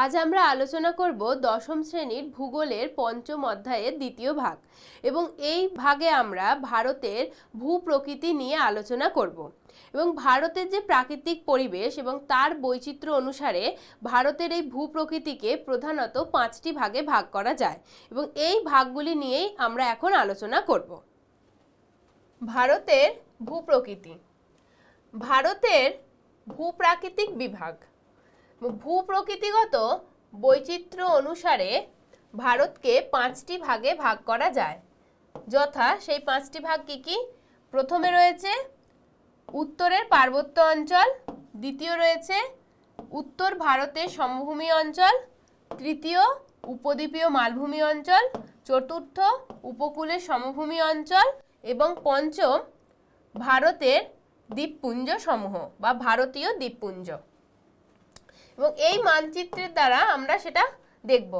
আজ আমরা আলোচনা করব দশম শ্রেণীর ভূগোলের পঞ্চম অধ্যায়ের দ্বিতীয় ভাগ এবং এই ভাগে আমরা ভারতের ভূপ্রকৃতি নিয়ে আলোচনা করব এবং ভারতের যে প্রাকৃতিক পরিবেশ এবং তার বৈচিত্র্য অনুসারে ভারতের এই ভূপ্রকৃতিকে প্রধানত পাঁচটি ভাগে ভাগ করা যায় এবং এই ভাগগুলি নিয়েই আমরা এখন আলোচনা করব ভারতের ভূপ্রকৃতি ভারতের ভূপ্রাকৃতিক বিভাগ ভূপ্রকৃতিগত বৈচিত্র্য অনুসারে ভারতকে পাঁচটি ভাগে ভাগ করা যায় যথা সেই পাঁচটি ভাগ কি কি প্রথমে রয়েছে উত্তরের পার্বত্য অঞ্চল দ্বিতীয় রয়েছে উত্তর ভারতের সমভূমি অঞ্চল তৃতীয় উপদ্বীপীয় মালভূমি অঞ্চল চতুর্থ উপকূলের সমভূমি অঞ্চল এবং পঞ্চম ভারতের দ্বীপপুঞ্জ সমূহ বা ভারতীয় দ্বীপপুঞ্জ এবং এই মানচিত্রের দ্বারা আমরা সেটা দেখব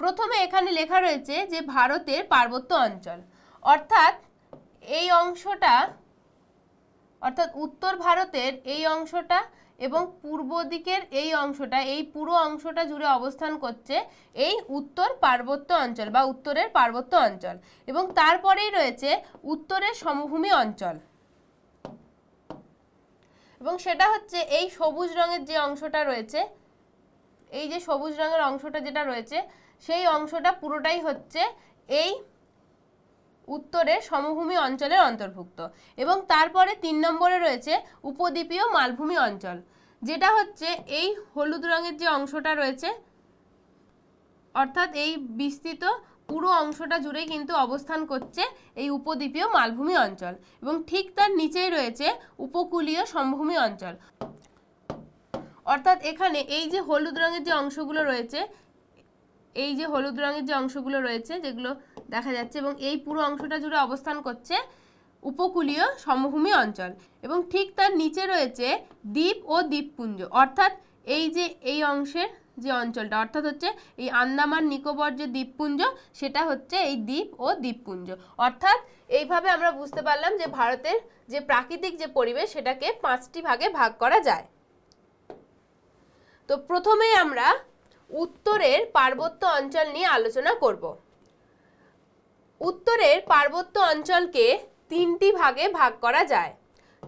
প্রথমে এখানে লেখা রয়েছে যে ভারতের পার্বত্য অঞ্চল অর্থাৎ এই অংশটা অর্থাৎ উত্তর ভারতের এই অংশটা এবং পূর্ব দিকের এই অংশটা এই পুরো অংশটা জুড়ে অবস্থান করছে এই উত্তর পার্বত্য অঞ্চল বা উত্তরের পার্বত্য অঞ্চল এবং তারপরেই রয়েছে উত্তরের সমভূমি অঞ্চল এবং সেটা হচ্ছে এই সবুজ রঙের যে অংশটা রয়েছে এই যে সবুজ রঙের অংশটা যেটা রয়েছে সেই অংশটা পুরোটাই হচ্ছে এই উত্তরের সমভূমি অঞ্চলের অন্তর্ভুক্ত এবং তারপরে তিন নম্বরে রয়েছে উপদ্বীপীয় মালভূমি অঞ্চল যেটা হচ্ছে এই হলুদ রঙের যে অংশটা রয়েছে অর্থাৎ এই বিস্তৃত পুরো অংশটা জুড়ে কিন্তু অবস্থান করছে এই উপদ্বীপীয় মালভূমি অঞ্চল এবং ঠিক তার নিচেই রয়েছে উপকূলীয় সমভূমি অঞ্চল অর্থাৎ এখানে এই যে হলুদ রঙের যে অংশগুলো রয়েছে এই যে হলুদ রঙের যে অংশগুলো রয়েছে যেগুলো দেখা যাচ্ছে এবং এই পুরো অংশটা জুড়ে অবস্থান করছে উপকূলীয় সমভূমি অঞ্চল এবং ঠিক তার নিচে রয়েছে দ্বীপ ও দ্বীপপুঞ্জ অর্থাৎ এই যে এই অংশের যে অঞ্চলটা অর্থাৎ হচ্ছে এই আন্দামান নিকোবর যে দ্বীপপুঞ্জ সেটা হচ্ছে এই দ্বীপ ও দ্বীপপুঞ্জ অর্থাৎ এইভাবে আমরা বুঝতে পারলাম যে ভারতের যে প্রাকৃতিক যে পরিবেশ সেটাকে পাঁচটি ভাগে ভাগ করা যায় তো প্রথমে আমরা উত্তরের পার্বত্য অঞ্চল নিয়ে আলোচনা করব উত্তরের পার্বত্য অঞ্চলকে তিনটি ভাগে ভাগ করা যায়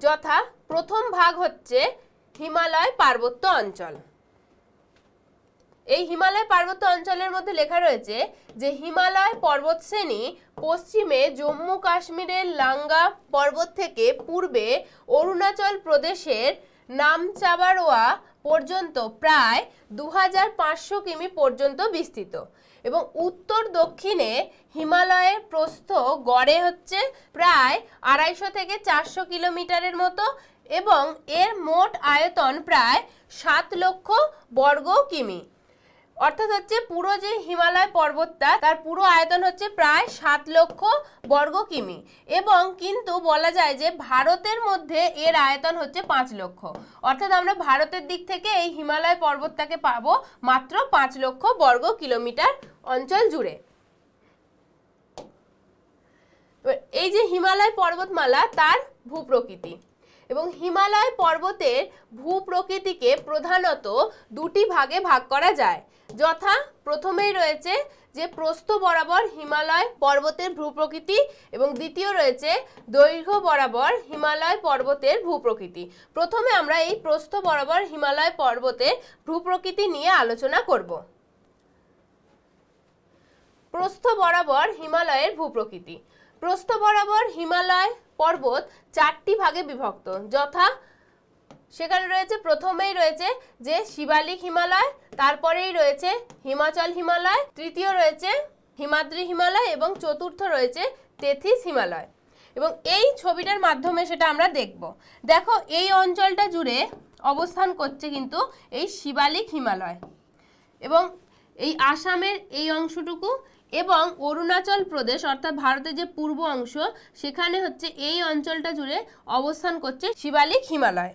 যথা প্রথম ভাগ হচ্ছে হিমালয় পার্বত্য অঞ্চল এই হিমালয় পার্বত্য অঞ্চলের মধ্যে লেখা রয়েছে যে হিমালয় পর্বতশ্রেণী পশ্চিমে জম্মু কাশ্মীরের লাঙ্গা পর্বত থেকে পূর্বে অরুণাচল প্রদেশের নামচাবারোয়া পর্যন্ত প্রায় দু কিমি পর্যন্ত বিস্তৃত এবং উত্তর দক্ষিণে হিমালয়ের প্রস্থ গড়ে হচ্ছে প্রায় আড়াইশো থেকে চারশো কিলোমিটারের মতো এবং এর মোট আয়তন প্রায় সাত লক্ষ বর্গ কিমি অর্থাৎ হচ্ছে পুরো যে হিমালয় পর্বতটা তার পুরো আয়তন হচ্ছে প্রায় সাত লক্ষ বর্গ কিমি এবং কিন্তু বলা যায় যে ভারতের মধ্যে এর আয়তন হচ্ছে পাঁচ লক্ষ অর্থাৎ আমরা ভারতের দিক থেকে এই হিমালয় পর্বতটাকে পাবো মাত্র পাঁচ লক্ষ বর্গ কিলোমিটার অঞ্চল জুড়ে এই যে হিমালয় পর্বতমালা তার ভূপ্রকৃতি এবং হিমালয় পর্বতের ভূপ্রকৃতিকে প্রধানত দুটি ভাগে ভাগ করা যায় যথা প্রথমেই রয়েছে যে প্রস্থ বরাবর হিমালয় পর্বতের ভূপ্রকৃতি এবং দ্বিতীয় রয়েছে দৈর্ঘ্য বরাবর হিমালয় পর্বতের ভূপ্রকৃতি প্রথমে আমরা এই প্রস্থ বরাবর হিমালয় পর্বতের ভূপ্রকৃতি নিয়ে আলোচনা করব প্রস্থ বরাবর হিমালয়ের ভূপ্রকৃতি প্রস্থ বরাবর হিমালয় পর্বত চারটি ভাগে বিভক্ত যথা সেখানে রয়েছে প্রথমেই রয়েছে যে শিবালিক হিমালয় তারপরেই রয়েছে হিমাচল হিমালয় তৃতীয় রয়েছে হিমাদ্রি হিমালয় এবং চতুর্থ রয়েছে তেথিস হিমালয় এবং এই ছবিটার মাধ্যমে সেটা আমরা দেখব দেখো এই অঞ্চলটা জুড়ে অবস্থান করছে কিন্তু এই শিবালিক হিমালয় এবং এই আসামের এই অংশটুকু এবং অরুণাচল প্রদেশ অর্থাৎ ভারতের যে পূর্ব অংশ সেখানে হচ্ছে এই অঞ্চলটা জুড়ে অবস্থান করছে শিবালিক হিমালয়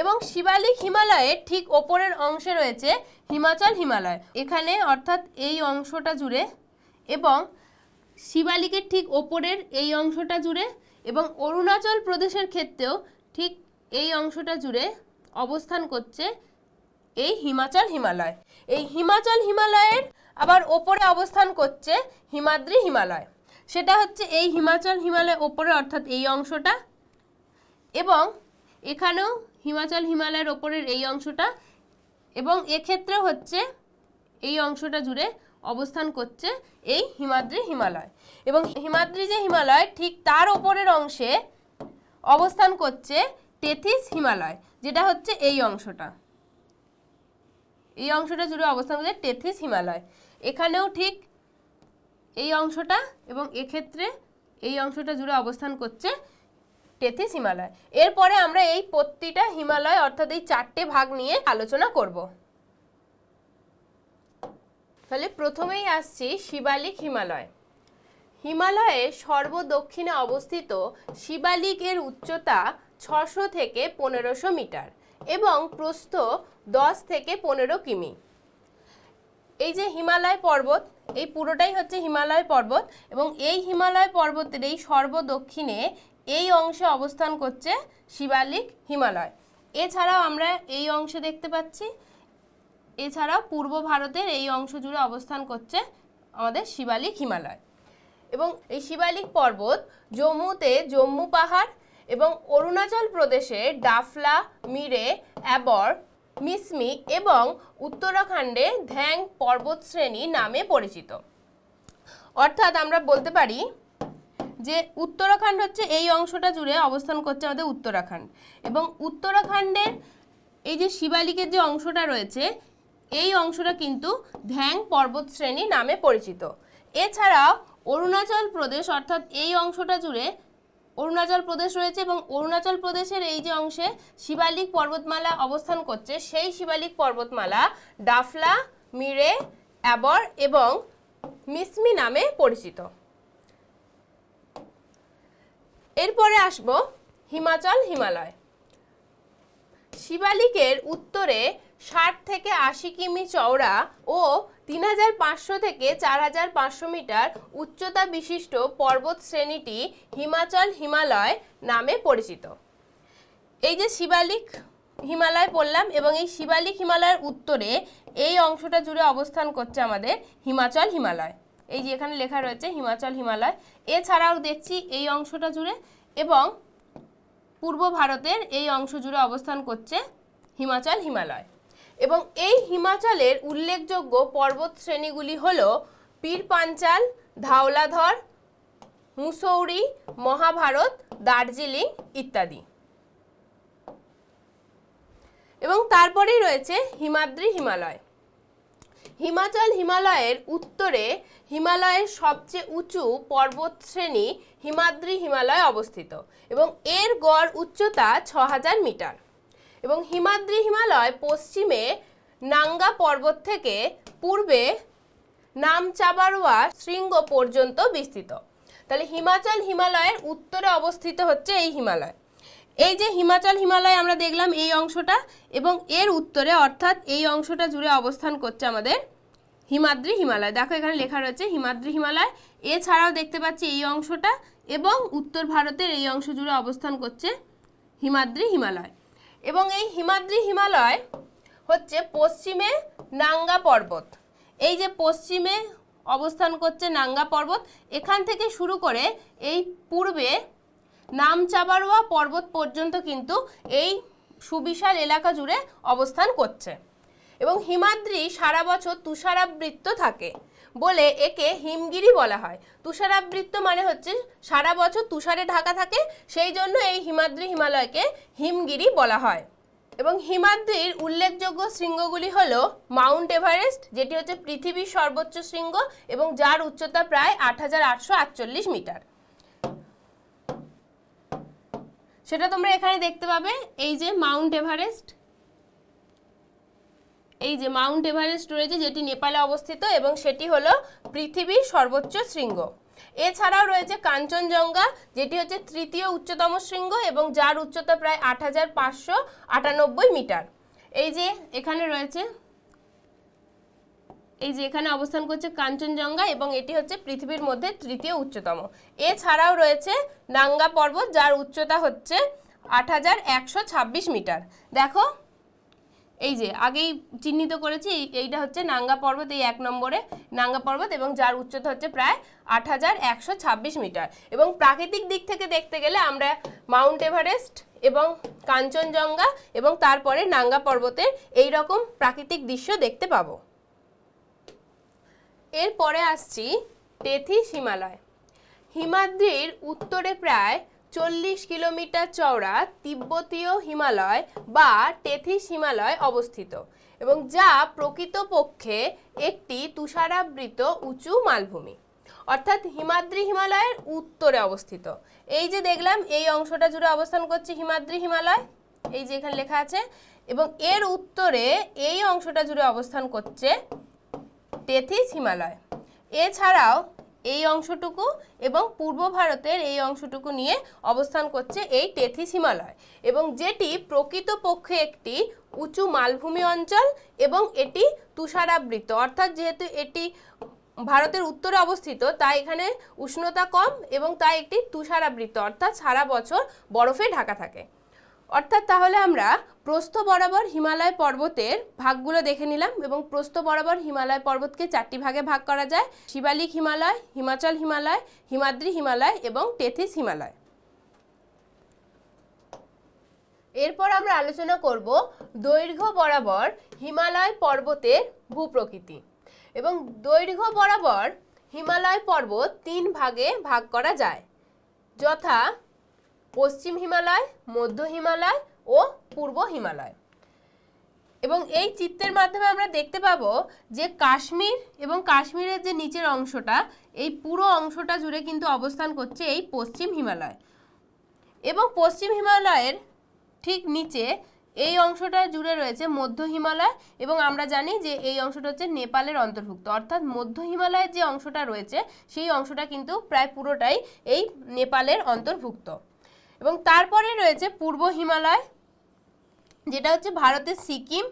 এবং শিবালিক হিমালয়ের ঠিক ওপরের অংশে রয়েছে হিমাচল হিমালয় এখানে অর্থাৎ এই অংশটা জুড়ে এবং শিবালিকের ঠিক ওপরের এই অংশটা জুড়ে এবং অরুণাচল প্রদেশের ক্ষেত্রেও ঠিক এই অংশটা জুড়ে অবস্থান করছে এই হিমাচল হিমালয় এই হিমাচল হিমালয়ের আবার ওপরে অবস্থান করছে হিমাদ্রি হিমালয় সেটা হচ্ছে এই হিমাচল হিমালয় ওপরে অর্থাৎ এই অংশটা এবং এখানেও হিমাচল হিমালয়ের ওপরের এই অংশটা এবং এক্ষেত্রে হচ্ছে এই অংশটা জুড়ে অবস্থান করছে এই হিমাদ্রি হিমালয় এবং হিমাদ্রি যে হিমালয় ঠিক তার ওপরের অংশে অবস্থান করছে তেথিস হিমালয় যেটা হচ্ছে এই অংশটা এই অংশটা জুড়ে অবস্থান করছে তেথিস হিমালয় এখানেও ঠিক এই অংশটা এবং এক্ষেত্রে এই অংশটা জুড়ে অবস্থান করছে টেথিস হিমালয় এরপরে আমরা এই প্রতিটা হিমালয় অর্থাৎ এই চারটে ভাগ নিয়ে আলোচনা করব তাহলে প্রথমেই আসছি শিবালিক হিমালয় হিমালয়ের সর্বদক্ষিণে অবস্থিত শিবালিক এর উচ্চতা ছশো থেকে পনেরোশো মিটার এবং প্রস্থ দশ থেকে পনেরো কিমি এই যে হিমালয় পর্বত এই পুরোটাই হচ্ছে হিমালয় পর্বত এবং এই হিমালয় পর্বতের এই সর্বদক্ষিণে এই অংশে অবস্থান করছে শিবালিক হিমালয় এছাড়াও আমরা এই অংশে দেখতে পাচ্ছি এছাড়াও পূর্ব ভারতের এই অংশ জুড়ে অবস্থান করছে আমাদের শিবালিক হিমালয় এবং এই শিবালিক পর্বত জম্মুতে জম্মু পাহাড় এবং অরুণাচল প্রদেশে ডাফলা মিরে অ্যাবর মিসমি এবং উত্তরাখণ্ডে ধ্যাং পর্বতশ্রেণী নামে পরিচিত অর্থাৎ আমরা বলতে পারি যে উত্তরাখণ্ড হচ্ছে এই অংশটা জুড়ে অবস্থান করছে আমাদের উত্তরাখণ্ড এবং উত্তরাখণ্ডের এই যে শিবালিকের যে অংশটা রয়েছে এই অংশটা কিন্তু ধ্যাং পর্বতশ্রেণী নামে পরিচিত এছাড়াও অরুণাচল প্রদেশ অর্থাৎ এই অংশটা জুড়ে অরুণাচল প্রদেশ রয়েছে এবং অরুণাচল প্রদেশের এই যে অংশে শিবালিক পর্বতমালা অবস্থান করছে সেই শিবালিক পর্বতমালা ডাফলা মিরে অ্যাবর এবং মিসমি নামে পরিচিত এরপরে আসব হিমাচল হিমালয় শিবালিকের উত্তরে ষাট থেকে আশি কিমি চওড়া ও তিন হাজার পাঁচশো থেকে চার হাজার পাঁচশো মিটার উচ্চতা বিশিষ্ট পর্বত শ্রেণীটি হিমাচল হিমালয় নামে পরিচিত এই যে শিবালিক হিমালয় পড়লাম এবং এই শিবালিক হিমালয়ের উত্তরে এই অংশটা জুড়ে অবস্থান করছে আমাদের হিমাচল হিমালয় এই যে এখানে লেখা রয়েছে হিমাচল হিমালয় এছাড়াও দেখছি এই অংশটা জুড়ে এবং পূর্ব ভারতের এই অংশ জুড়ে অবস্থান করছে হিমাচল হিমালয় এবং এই হিমাচলের উল্লেখযোগ্য পর্বত শ্রেণীগুলি হল পীর পাঞ্চাল ধাওলাধর মুসৌরি মহাভারত দার্জিলিং ইত্যাদি এবং তারপরেই রয়েছে হিমাদ্রি হিমালয় হিমাচল হিমালয়ের উত্তরে হিমালয়ের সবচেয়ে উঁচু পর্বতশ্রেণী হিমাদ্রি হিমালয় অবস্থিত এবং এর গড় উচ্চতা ছ মিটার এবং হিমাদ্রি হিমালয় পশ্চিমে নাঙ্গা পর্বত থেকে পূর্বে নামচাবারোয়া শৃঙ্গ পর্যন্ত বিস্তৃত তাহলে হিমাচল হিমালয়ের উত্তরে অবস্থিত হচ্ছে এই হিমালয় এই যে হিমাচল হিমালয় আমরা দেখলাম এই অংশটা এবং এর উত্তরে অর্থাৎ এই অংশটা জুড়ে অবস্থান করছে আমাদের হিমাদ্রি হিমালয় দেখো এখানে লেখা রয়েছে হিমাদ্রি হিমালয় এছাড়াও দেখতে পাচ্ছি এই অংশটা এবং উত্তর ভারতের এই অংশ জুড়ে অবস্থান করছে হিমাদ্রি হিমালয় এবং এই হিমাদ্রি হিমালয় হচ্ছে পশ্চিমে নাঙ্গা পর্বত এই যে পশ্চিমে অবস্থান করছে নাঙ্গা পর্বত এখান থেকে শুরু করে এই পূর্বে নামচাবারোয়া পর্বত পর্যন্ত কিন্তু এই সুবিশাল এলাকা জুড়ে অবস্থান করছে এবং হিমাদ্রি সারা বছর তুষারাবৃত্ত থাকে বলে একে হিমগিরি বলা হয় তুষারাবৃত্ত মানে হচ্ছে সারা বছর তুষারে ঢাকা থাকে সেই জন্য এই হিমাদ্রি হিমালয়কে হিমগিরি বলা হয় এবং হিমাদ্রির উল্লেখযোগ্য শৃঙ্গগুলি হলো মাউন্ট এভারেস্ট যেটি হচ্ছে পৃথিবীর সর্বোচ্চ শৃঙ্গ এবং যার উচ্চতা প্রায় আট মিটার সেটা তোমরা এখানে দেখতে পাবে এই যে মাউন্ট এভারেস্ট এই যে মাউন্ট এভারেস্ট রয়েছে যেটি নেপালে অবস্থিত এবং সেটি হলো পৃথিবীর সর্বোচ্চ শৃঙ্গ এছাড়াও রয়েছে কাঞ্চনজঙ্ঘা যেটি হচ্ছে তৃতীয় উচ্চতম শৃঙ্গ এবং যার উচ্চতা প্রায় আট মিটার এই যে এখানে রয়েছে এই যে এখানে অবস্থান করছে কাঞ্চনজঙ্ঘা এবং এটি হচ্ছে পৃথিবীর মধ্যে তৃতীয় উচ্চতম এছাড়াও রয়েছে নাঙ্গা পর্বত যার উচ্চতা হচ্ছে আট মিটার দেখো এই যে আগেই চিহ্নিত করেছি এইটা হচ্ছে নাঙ্গা পর্বত এই এক নম্বরে নাঙ্গা পর্বত এবং যার উচ্চতা হচ্ছে প্রায় আট মিটার এবং প্রাকৃতিক দিক থেকে দেখতে গেলে আমরা মাউন্ট এভারেস্ট এবং কাঞ্চনজঙ্ঘা এবং তারপরে নাঙ্গা পর্বতের এই রকম প্রাকৃতিক দৃশ্য দেখতে পাবো এরপরে আসছি তেথি হিমালয় হিমাদ্রির উত্তরে প্রায় চল্লিশ কিলোমিটার চওড়া তিব্বতীয় হিমালয় বা টেথিস হিমালয় অবস্থিত এবং যা প্রকৃতপক্ষে একটি তুষারাবৃত উঁচু মালভূমি অর্থাৎ হিমাদ্রি হিমালয়ের উত্তরে অবস্থিত এই যে দেখলাম এই অংশটা জুড়ে অবস্থান করছে হিমাদ্রি হিমালয় এই যে এখানে লেখা আছে এবং এর উত্তরে এই অংশটা জুড়ে অবস্থান করছে টেথিস হিমালয় এছাড়াও এই অংশটুকু এবং পূর্ব ভারতের এই অংশটুকু নিয়ে অবস্থান করছে এই টেথিস হিমালয় এবং যেটি প্রকৃতপক্ষে একটি উঁচু মালভূমি অঞ্চল এবং এটি তুষারাবৃত অর্থাৎ যেহেতু এটি ভারতের উত্তরে অবস্থিত তাই এখানে উষ্ণতা কম এবং তাই একটি তুষারাবৃত অর্থাৎ সারা বছর বরফে ঢাকা থাকে অর্থাৎ তাহলে আমরা প্রস্থ বরাবর হিমালয় পর্বতের ভাগগুলো দেখে নিলাম এবং প্রস্থ বরাবর হিমালয় পর্বতকে চারটি ভাগে ভাগ করা যায় শিবালিক হিমালয় হিমাচল হিমালয় হিমাদ্রি হিমালয় এবং টেথিস হিমালয় এরপর আমরা আলোচনা করব দৈর্ঘ্য বরাবর হিমালয় পর্বতের ভূপ্রকৃতি এবং দৈর্ঘ্য বরাবর হিমালয় পর্বত তিন ভাগে ভাগ করা যায় যথা পশ্চিম হিমালয় মধ্য হিমালয় ও পূর্ব হিমালয় এবং এই চিত্রের মাধ্যমে আমরা দেখতে পাব যে কাশ্মীর এবং কাশ্মীরের যে নিচের অংশটা এই পুরো অংশটা জুড়ে কিন্তু অবস্থান করছে এই পশ্চিম হিমালয় এবং পশ্চিম হিমালয়ের ঠিক নিচে এই অংশটা জুড়ে রয়েছে মধ্য হিমালয় এবং আমরা জানি যে এই অংশটা হচ্ছে নেপালের অন্তর্ভুক্ত অর্থাৎ মধ্য হিমালয়ের যে অংশটা রয়েছে সেই অংশটা কিন্তু প্রায় পুরোটাই এই নেপালের অন্তর্ভুক্ত এবং তারপরে রয়েছে পূর্ব হিমালয় যেটা হচ্ছে ভারতের সিকিম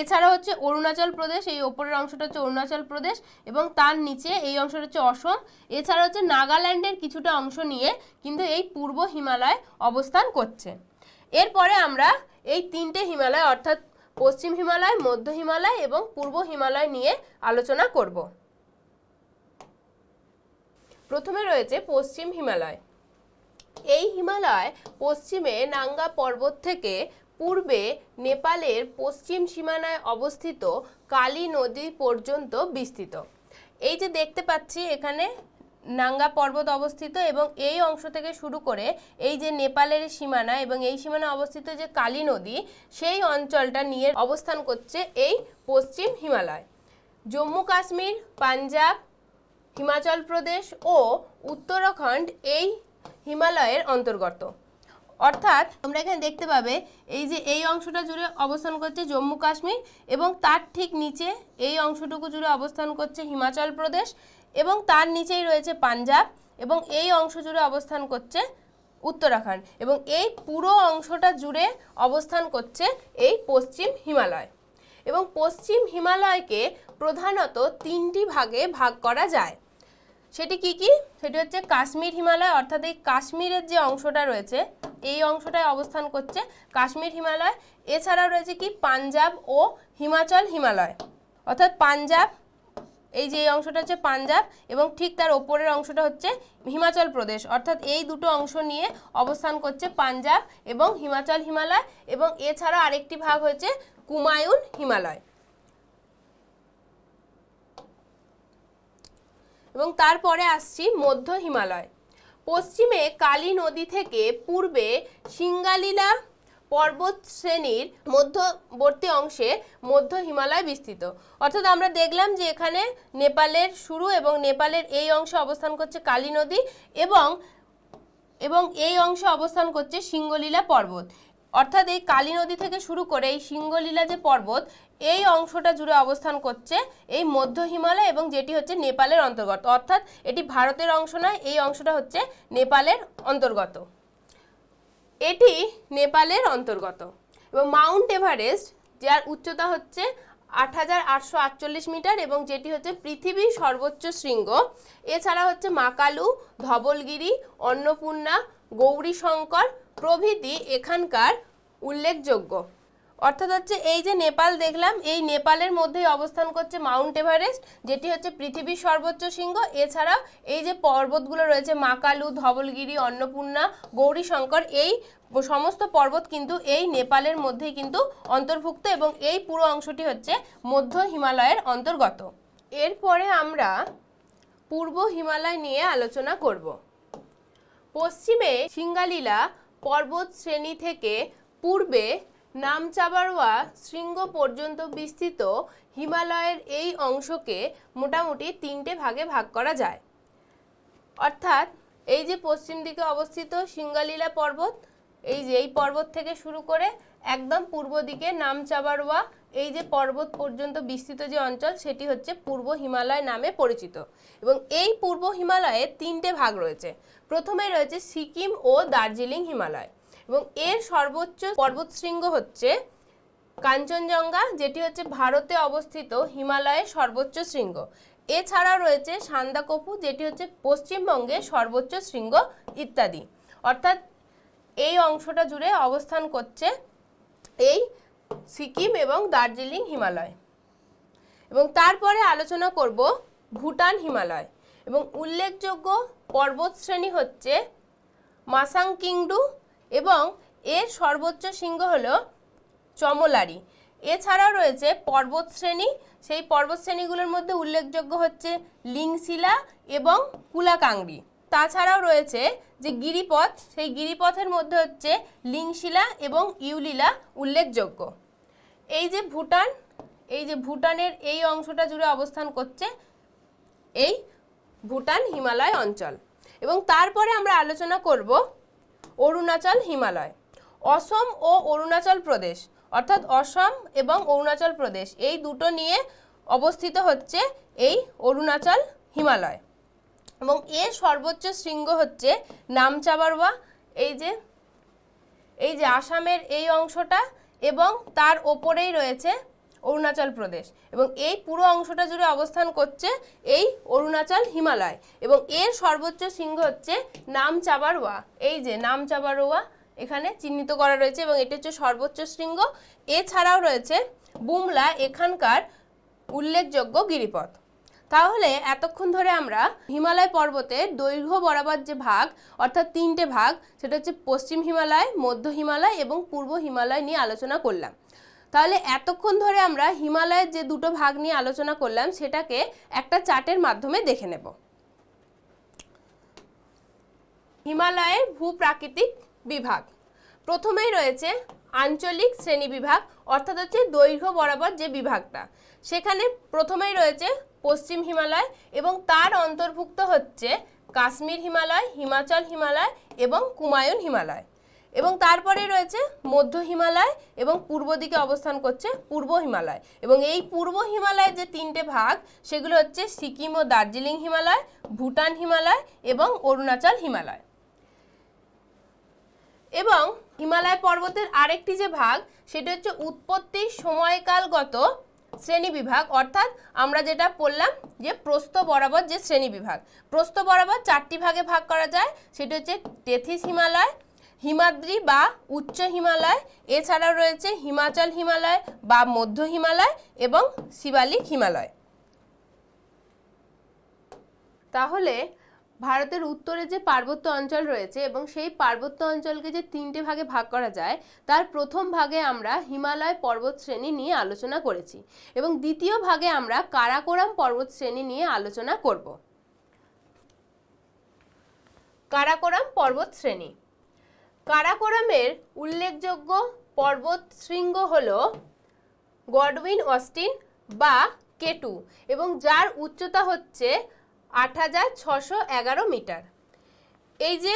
এছাড়া হচ্ছে অরুণাচল প্রদেশ এই ওপরের অংশটা হচ্ছে অরুণাচল প্রদেশ এবং তার নিচে এই অংশটা হচ্ছে অসম এছাড়া হচ্ছে নাগাল্যান্ডের কিছুটা অংশ নিয়ে কিন্তু এই পূর্ব হিমালয় অবস্থান করছে এরপরে আমরা এই তিনটে হিমালয় অর্থাৎ পশ্চিম হিমালয় মধ্য হিমালয় এবং পূর্ব হিমালয় নিয়ে আলোচনা করব প্রথমে রয়েছে পশ্চিম হিমালয় এই হিমালয় পশ্চিমে নাঙ্গা পর্বত থেকে পূর্বে নেপালের পশ্চিম সীমানায় অবস্থিত কালী নদী পর্যন্ত বিস্তৃত এই যে দেখতে পাচ্ছি এখানে নাঙ্গা পর্বত অবস্থিত এবং এই অংশ থেকে শুরু করে এই যে নেপালের সীমানা এবং এই সীমানা অবস্থিত যে কালী নদী সেই অঞ্চলটা নিয়ে অবস্থান করছে এই পশ্চিম হিমালয় জম্মু কাশ্মীর পাঞ্জাব হিমাচল প্রদেশ ও উত্তরাখণ্ড এই হিমালয়ের অন্তর্গত অর্থাৎ তোমরা এখানে দেখতে পাবে এই যে এই অংশটা জুড়ে অবস্থান করছে জম্মু কাশ্মীর এবং তার ঠিক নিচে এই অংশটুকু জুড়ে অবস্থান করছে হিমাচল প্রদেশ এবং তার নিচেই রয়েছে পাঞ্জাব এবং এই অংশ জুড়ে অবস্থান করছে উত্তরাখণ্ড এবং এই পুরো অংশটা জুড়ে অবস্থান করছে এই পশ্চিম হিমালয় এবং পশ্চিম হিমালয়কে প্রধানত তিনটি ভাগে ভাগ করা যায় সেটি কি কি সেটি হচ্ছে কাশ্মীর হিমালয় অর্থাৎ এই কাশ্মীরের যে অংশটা রয়েছে এই অংশটায় অবস্থান করছে কাশ্মীর হিমালয় এছাড়াও রয়েছে কি পাঞ্জাব ও হিমাচল হিমালয় অর্থাৎ পাঞ্জাব এই যে এই অংশটা হচ্ছে পাঞ্জাব এবং ঠিক তার ওপরের অংশটা হচ্ছে হিমাচল প্রদেশ অর্থাৎ এই দুটো অংশ নিয়ে অবস্থান করছে পাঞ্জাব এবং হিমাচল হিমালয় এবং এছাড়া আরেকটি ভাগ হয়েছে কুমায়ুন হিমালয় এবং তারপরে আসছি মধ্য হিমালয় পশ্চিমে কালী নদী থেকে পূর্বে সিঙ্গালীলা পর্বত শ্রেণীর মধ্যবর্তী অংশে মধ্য হিমালয় বিস্তৃত অর্থাৎ আমরা দেখলাম যে এখানে নেপালের শুরু এবং নেপালের এই অংশে অবস্থান করছে কালী নদী এবং এবং এই অংশে অবস্থান করছে সিঙ্গলীলা পর্বত অর্থাৎ এই কালী নদী থেকে শুরু করে এই সিংহলীলা যে পর্বত এই অংশটা জুড়ে অবস্থান করছে এই মধ্য হিমালয় এবং যেটি হচ্ছে নেপালের অন্তর্গত অর্থাৎ এটি ভারতের অংশ নয় এই অংশটা হচ্ছে নেপালের অন্তর্গত এটি নেপালের অন্তর্গত এবং মাউন্ট এভারেস্ট যার উচ্চতা হচ্ছে আট হাজার মিটার এবং যেটি হচ্ছে পৃথিবীর সর্বোচ্চ শৃঙ্গ এছাড়া হচ্ছে মাকালু ধবলগিরি অন্নপূর্ণা গৌরী শঙ্কর প্রভৃতি এখানকার উল্লেখযোগ্য অর্থাৎ হচ্ছে এই যে নেপাল দেখলাম এই নেপালের মধ্যেই অবস্থান করছে মাউন্ট এভারেস্ট যেটি হচ্ছে পৃথিবীর সর্বোচ্চ শৃঙ্গ এছাড়াও এই যে পর্বতগুলো রয়েছে মাকালু ধবলগিরি অন্নপূর্ণা গৌরীশঙ্কর এই সমস্ত পর্বত কিন্তু এই নেপালের মধ্যেই কিন্তু অন্তর্ভুক্ত এবং এই পুরো অংশটি হচ্ছে মধ্য হিমালয়ের অন্তর্গত এরপরে আমরা পূর্ব হিমালয় নিয়ে আলোচনা করব পশ্চিমে সিঙ্গালীলা পর্বত শ্রেণী থেকে পূর্বে নামচাবারওয়া শৃঙ্গ পর্যন্ত বিস্তৃত হিমালয়ের এই অংশকে মোটামুটি তিনটে ভাগে ভাগ করা যায় অর্থাৎ এই যে পশ্চিম দিকে অবস্থিত সিঙ্গালীলা পর্বত এই যে এই পর্বত থেকে শুরু করে একদম পূর্ব দিকে নামচাবারওয়া এই যে পর্বত পর্যন্ত বিস্তৃত যে অঞ্চল সেটি হচ্ছে পূর্ব হিমালয় নামে পরিচিত এবং এই পূর্ব হিমালয়ে তিনটে ভাগ রয়েছে প্রথমে রয়েছে সিকিম ও দার্জিলিং হিমালয় এবং এর সর্বোচ্চ পর্বত শৃঙ্গ হচ্ছে কাঞ্চনজঙ্ঘা যেটি হচ্ছে ভারতে অবস্থিত হিমালয়ের সর্বোচ্চ শৃঙ্গ এছাড়া রয়েছে সান্দাকপু যেটি হচ্ছে পশ্চিমবঙ্গের সর্বোচ্চ শৃঙ্গ ইত্যাদি অর্থাৎ এই অংশটা জুড়ে অবস্থান করছে এই সিকিম এবং দার্জিলিং হিমালয় এবং তারপরে আলোচনা করব ভুটান হিমালয় এবং উল্লেখযোগ্য পর্বত শ্রেণী হচ্ছে মাসাংকিংডু এবং এর সর্বোচ্চ শৃঙ্গ হল চমলারি এছাড়াও রয়েছে পর্বত শ্রেণী সেই পর্বত শ্রেণীগুলোর মধ্যে উল্লেখযোগ্য হচ্ছে লিংশিলা এবং কুলাকাংড়ি তাছাড়াও রয়েছে যে গিরিপথ সেই গিরিপথের মধ্যে হচ্ছে লিংশিলা এবং ইউলিলা উল্লেখযোগ্য এই যে ভুটান এই যে ভুটানের এই অংশটা জুড়ে অবস্থান করছে এই ভুটান হিমালয় অঞ্চল এবং তারপরে আমরা আলোচনা করব অরুণাচল হিমালয় অসম ও অরুণাচল প্রদেশ অর্থাৎ অসম এবং অরুণাচল প্রদেশ এই দুটো নিয়ে অবস্থিত হচ্ছে এই অরুণাচল হিমালয় এবং এর সর্বোচ্চ শৃঙ্গ হচ্ছে নামচাবারওয়া এই যে এই যে আসামের এই অংশটা এবং তার ওপরেই রয়েছে অরুণাচল প্রদেশ এবং এই পুরো অংশটা জুড়ে অবস্থান করছে এই অরুণাচল হিমালয় এবং এর সর্বোচ্চ সিংহ হচ্ছে নামচাবারোয়া এই যে নামচাবারোয়া এখানে চিহ্নিত করা রয়েছে এবং এটি হচ্ছে সর্বোচ্চ শৃঙ্গ এছাড়াও রয়েছে বুমলা এখানকার উল্লেখযোগ্য গিরিপথ তাহলে এতক্ষণ ধরে আমরা হিমালয় পর্বতের দৈর্ঘ্য বরাবর যে ভাগ অর্থাৎ তিনটে ভাগ সেটা হচ্ছে পশ্চিম হিমালয় মধ্য হিমালয় এবং পূর্ব হিমালয় নিয়ে আলোচনা করলাম তাহলে এতক্ষণ ধরে আমরা হিমালয়ের যে দুটো ভাগ নিয়ে আলোচনা করলাম সেটাকে একটা চার্টের মাধ্যমে দেখে নেব হিমালয়ের ভূপ্রাকৃতিক বিভাগ প্রথমেই রয়েছে আঞ্চলিক শ্রেণী বিভাগ অর্থাৎ হচ্ছে দৈর্ঘ্য বরাবর যে বিভাগটা সেখানে প্রথমেই রয়েছে পশ্চিম হিমালয় এবং তার অন্তর্ভুক্ত হচ্ছে কাশ্মীর হিমালয় হিমাচল হিমালয় এবং কুমায়ুন হিমালয় এবং তারপরে রয়েছে মধ্য হিমালয় এবং পূর্ব দিকে অবস্থান করছে পূর্ব হিমালয় এবং এই পূর্ব হিমালয়ের যে তিনটে ভাগ সেগুলো হচ্ছে সিকিম ও দার্জিলিং হিমালয় ভুটান হিমালয় এবং অরুণাচল হিমালয় এবং হিমালয় পর্বতের আরেকটি যে ভাগ সেটা হচ্ছে উৎপত্তি সময়কালগত শ্রেণী বিভাগ অর্থাৎ আমরা যেটা পড়লাম যে প্রস্থ বরাবর যে শ্রেণী বিভাগ প্রস্থ বরাবর চারটি ভাগে ভাগ করা যায় সেটি হচ্ছে টেথিস হিমালয় হিমাদ্রি বা উচ্চ হিমালয় এছাড়াও রয়েছে হিমাচল হিমালয় বা মধ্য হিমালয় এবং শিবালিক হিমালয় তাহলে ভারতের উত্তরে যে পার্বত্য অঞ্চল রয়েছে এবং সেই পার্বত্য অঞ্চলকে যে তিনটে ভাগে ভাগ করা যায় তার প্রথম ভাগে আমরা হিমালয় পর্বত শ্রেণী নিয়ে আলোচনা করেছি এবং দ্বিতীয় ভাগে আমরা কারাকোরাম পর্বত শ্রেণী নিয়ে আলোচনা করব কারাকোরাম পর্বত শ্রেণী কারাকোরামের উল্লেখযোগ্য পর্বত শৃঙ্গ হল গডউইন অস্টিন বা কেটু এবং যার উচ্চতা হচ্ছে আট হাজার ছশো এগারো মিটার এই যে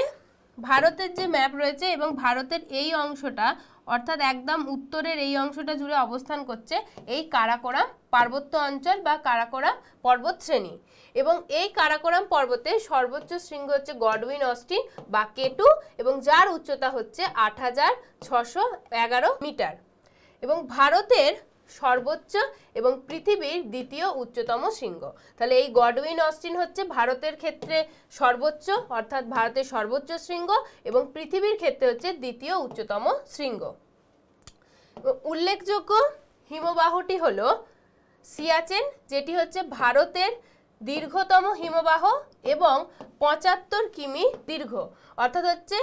ভারতের যে ম্যাপ রয়েছে এবং ভারতের এই অংশটা অর্থাৎ একদম উত্তরের এই অংশটা জুড়ে অবস্থান করছে এই কারাকোরাম পার্বত্য অঞ্চল বা কারাকোরাম পর্বতশ্রেণী এবং এই কারাকোরাম পর্বতে সর্বোচ্চ শৃঙ্গ হচ্ছে গডউইন অস্টিন বা কেটু এবং যার উচ্চতা হচ্ছে আট মিটার এবং ভারতের সর্বোচ্চ এবং পৃথিবীর দ্বিতীয় উচ্চতম শৃঙ্গ তাহলে এই গডউইন অস্টিন হচ্ছে ভারতের ক্ষেত্রে সর্বোচ্চ অর্থাৎ ভারতের সর্বোচ্চ শৃঙ্গ এবং পৃথিবীর ক্ষেত্রে হচ্ছে দ্বিতীয় উচ্চতম শৃঙ্গ উল্লেখযোগ্য হিমবাহটি হল সিয়াচেন যেটি হচ্ছে ভারতের দীর্ঘতম হিমবাহ এবং পঁচাত্তর কিমি দীর্ঘ অর্থাৎ হচ্ছে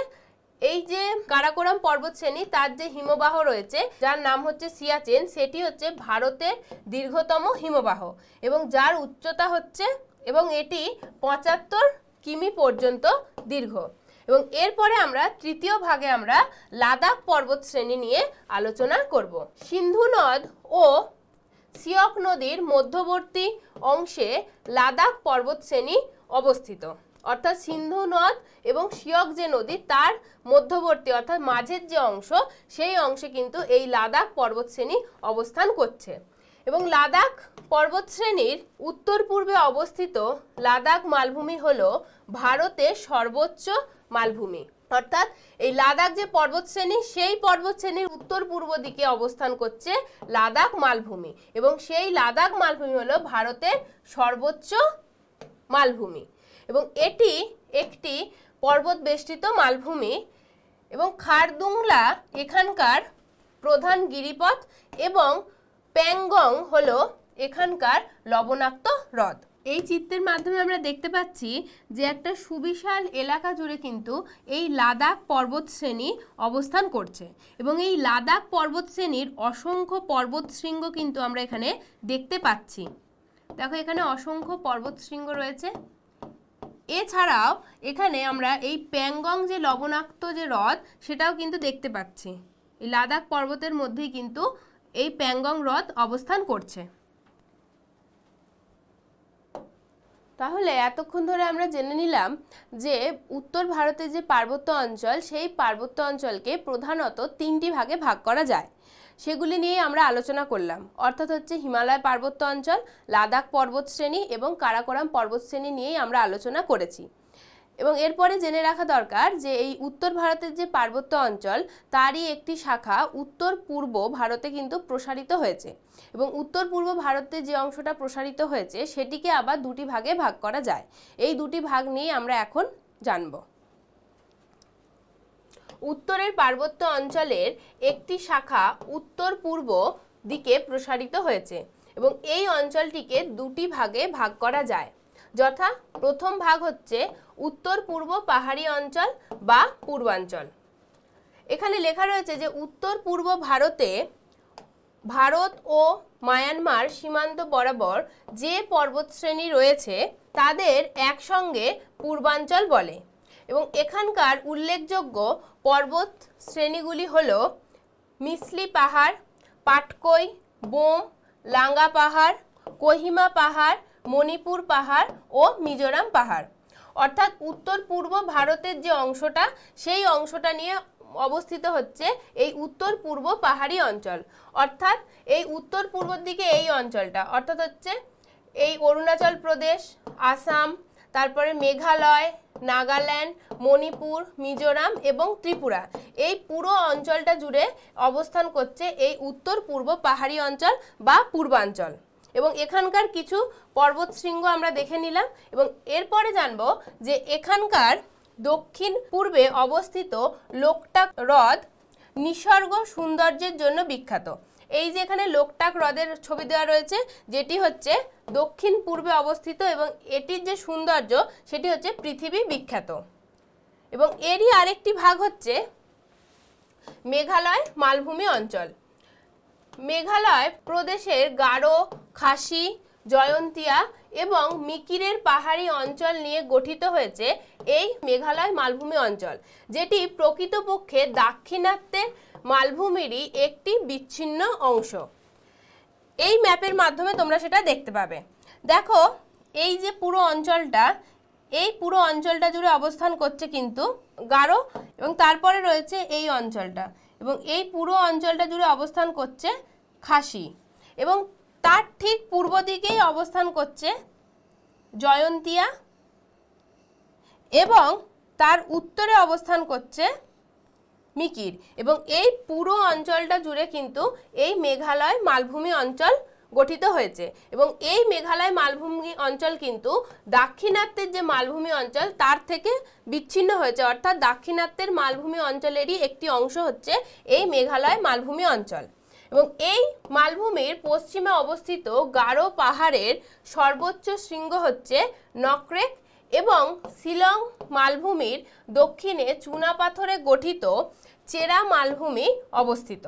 এই যে কারাকোরাম পর্বত শ্রেণী তার যে হিমবাহ রয়েছে যার নাম হচ্ছে সিয়াচেন সেটি হচ্ছে ভারতের দীর্ঘতম হিমবাহ এবং যার উচ্চতা হচ্ছে এবং এটি পঁচাত্তর কিমি পর্যন্ত দীর্ঘ এবং এরপরে আমরা তৃতীয় ভাগে আমরা লাদাখ পর্বত শ্রেণী নিয়ে আলোচনা করব সিন্ধু নদ ও সিয়ক নদীর মধ্যবর্তী অংশে লাদাখ পর্বত শ্রেণী অবস্থিত অর্থাৎ সিন্ধু নদ এবং শিয়ক যে নদী তার মধ্যবর্তী অর্থাৎ মাঝের যে অংশ সেই অংশে কিন্তু এই লাদাখ পর্বতশ্রেণী অবস্থান করছে এবং লাদাখ পর্বতশ্রেণীর উত্তর পূর্বে অবস্থিত লাদাখ মালভূমি হল ভারতের সর্বোচ্চ মালভূমি অর্থাৎ এই লাদাখ যে পর্বতশ্রেণী সেই পর্বতশ্রেণীর উত্তর পূর্ব দিকে অবস্থান করছে লাদাখ মালভূমি এবং সেই লাদাখ মালভূমি হলো ভারতের সর্বোচ্চ মালভূমি এবং এটি একটি পর্বত বেষ্টিত মালভূমি এবং খারদুংলা এখানকার প্রধান গিরিপথ এবং প্যাংগং হল এখানকার লবণাক্ত হ্রদ এই চিত্রের মাধ্যমে আমরা দেখতে পাচ্ছি যে একটা সুবিশাল এলাকা জুড়ে কিন্তু এই লাদাখ পর্বত শ্রেণী অবস্থান করছে এবং এই লাদাখ পর্বত শ্রেণীর অসংখ্য পর্বত শৃঙ্গ কিন্তু আমরা এখানে দেখতে পাচ্ছি দেখো এখানে অসংখ্য পর্বত শৃঙ্গ রয়েছে এছাড়াও এখানে আমরা এই প্যাংগং যে লবণাক্ত যে হ্রদ সেটাও কিন্তু দেখতে পাচ্ছি এই লাদাখ পর্বতের মধ্যেই কিন্তু এই প্যাংগং হ্রদ অবস্থান করছে তাহলে এতক্ষণ ধরে আমরা জেনে নিলাম যে উত্তর ভারতের যে পার্বত্য অঞ্চল সেই পার্বত্য অঞ্চলকে প্রধানত তিনটি ভাগে ভাগ করা যায় সেগুলি নিয়ে আমরা আলোচনা করলাম অর্থাৎ হচ্ছে হিমালয় পার্বত্য অঞ্চল লাদাখ পর্বতশ্রেণী এবং কারাকোরাম পর্বতশ্রেণী নিয়েই আমরা আলোচনা করেছি এবং এরপরে জেনে রাখা দরকার যে এই উত্তর ভারতের যে পার্বত্য অঞ্চল তারই একটি শাখা উত্তর পূর্ব ভারতে কিন্তু প্রসারিত হয়েছে এবং উত্তর পূর্ব ভারতে যে অংশটা প্রসারিত হয়েছে সেটিকে আবার দুটি ভাগে ভাগ করা যায় এই দুটি ভাগ নিয়ে আমরা এখন জানবো উত্তরের পার্বত্য অঞ্চলের একটি শাখা উত্তর পূর্ব দিকে প্রসারিত হয়েছে এবং এই অঞ্চলটিকে দুটি ভাগে ভাগ করা যায় যথা প্রথম ভাগ হচ্ছে উত্তর পূর্ব পাহাড়ি অঞ্চল বা পূর্বাঞ্চল এখানে লেখা রয়েছে যে উত্তর পূর্ব ভারতে ভারত ও মায়ানমার সীমান্ত বরাবর যে পর্বতশ্রেণী রয়েছে তাদের একসঙ্গে পূর্বাঞ্চল বলে এবং এখানকার উল্লেখযোগ্য পর্বত শ্রেণীগুলি হল মিসলি পাহাড় পাটকই বোম লাঙ্গা পাহাড় কহিমা পাহাড় মণিপুর পাহাড় ও মিজোরাম পাহাড় অর্থাৎ উত্তর পূর্ব ভারতের যে অংশটা সেই অংশটা নিয়ে অবস্থিত হচ্ছে এই উত্তর পূর্ব পাহাড়ি অঞ্চল অর্থাৎ এই উত্তর পূর্বর দিকে এই অঞ্চলটা অর্থাৎ হচ্ছে এই অরুণাচল প্রদেশ আসাম তারপরে মেঘালয় নাগাল্যান্ড মণিপুর মিজোরাম এবং ত্রিপুরা এই পুরো অঞ্চলটা জুড়ে অবস্থান করছে এই উত্তর পূর্ব পাহাড়ি অঞ্চল বা পূর্বাঞ্চল এবং এখানকার কিছু পর্বত শৃঙ্গ আমরা দেখে নিলাম এবং এরপরে জানব যে এখানকার দক্ষিণ পূর্বে অবস্থিত লোকটাক হ্রদ নিসর্গ সৌন্দর্যের জন্য বিখ্যাত এই যে এখানে লোকটাক হ্রদের ছবি দেওয়া রয়েছে যেটি হচ্ছে দক্ষিণ পূর্বে অবস্থিত এবং এটির যে সৌন্দর্য সেটি হচ্ছে পৃথিবী বিখ্যাত এবং এরই আরেকটি ভাগ হচ্ছে মেঘালয় মালভূমি অঞ্চল মেঘালয় প্রদেশের গারো খাসি জয়ন্তিয়া এবং মিকিরের পাহাড়ি অঞ্চল নিয়ে গঠিত হয়েছে এই মেঘালয় মালভূমি অঞ্চল যেটি প্রকৃতপক্ষে দাক্ষিণাত্যের মালভূমিরই একটি বিচ্ছিন্ন অংশ এই ম্যাপের মাধ্যমে তোমরা সেটা দেখতে পাবে দেখো এই যে পুরো অঞ্চলটা এই পুরো অঞ্চলটা জুড়ে অবস্থান করছে কিন্তু গারো এবং তারপরে রয়েছে এই অঞ্চলটা এবং এই পুরো অঞ্চলটা জুড়ে অবস্থান করছে খাসি এবং তার ঠিক পূর্ব দিকেই অবস্থান করছে জয়ন্তিয়া এবং তার উত্তরে অবস্থান করছে মিকির এবং এই পুরো অঞ্চলটা জুড়ে কিন্তু এই মেঘালয় মালভূমি অঞ্চল গঠিত হয়েছে এবং এই মেঘালয় মালভূমি অঞ্চল কিন্তু দাক্ষিণাত্যের যে মালভূমি অঞ্চল তার থেকে বিচ্ছিন্ন হয়েছে অর্থাৎ দাক্ষিণাত্যের মালভূমি অঞ্চলেরই একটি অংশ হচ্ছে এই মেঘালয় মালভূমি অঞ্চল এবং এই মালভূমির পশ্চিমে অবস্থিত গারো পাহাড়ের সর্বোচ্চ শৃঙ্গ হচ্ছে নকরেক এবং শিলং মালভূমির দক্ষিণে চুনাপাথরে গঠিত চেরা মালভূমি অবস্থিত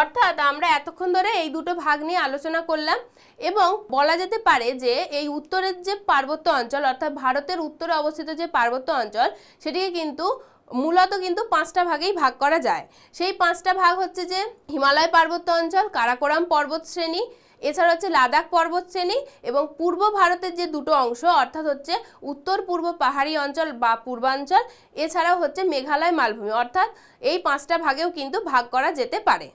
অর্থাৎ আমরা এতক্ষণ ধরে এই দুটো ভাগ নিয়ে আলোচনা করলাম এবং বলা যেতে পারে যে এই উত্তরের যে পার্বত্য অঞ্চল অর্থাৎ ভারতের উত্তরে অবস্থিত যে পার্বত্য অঞ্চল সেটিকে কিন্তু মূলত কিন্তু পাঁচটা ভাগেই ভাগ করা যায় সেই পাঁচটা ভাগ হচ্ছে যে হিমালয় পার্বত্য অঞ্চল কারাকোরাম পর্বত শ্রেণী এছাড়া হচ্ছে লাদাখ পর্বত শ্রেণী এবং পূর্ব ভারতের যে দুটো অংশ অর্থাৎ হচ্ছে উত্তর পূর্ব পাহাড়ি অঞ্চল বা পূর্বাঞ্চল এছাড়াও হচ্ছে মেঘালয় মালভূমি অর্থাৎ এই পাঁচটা ভাগেও কিন্তু ভাগ করা যেতে পারে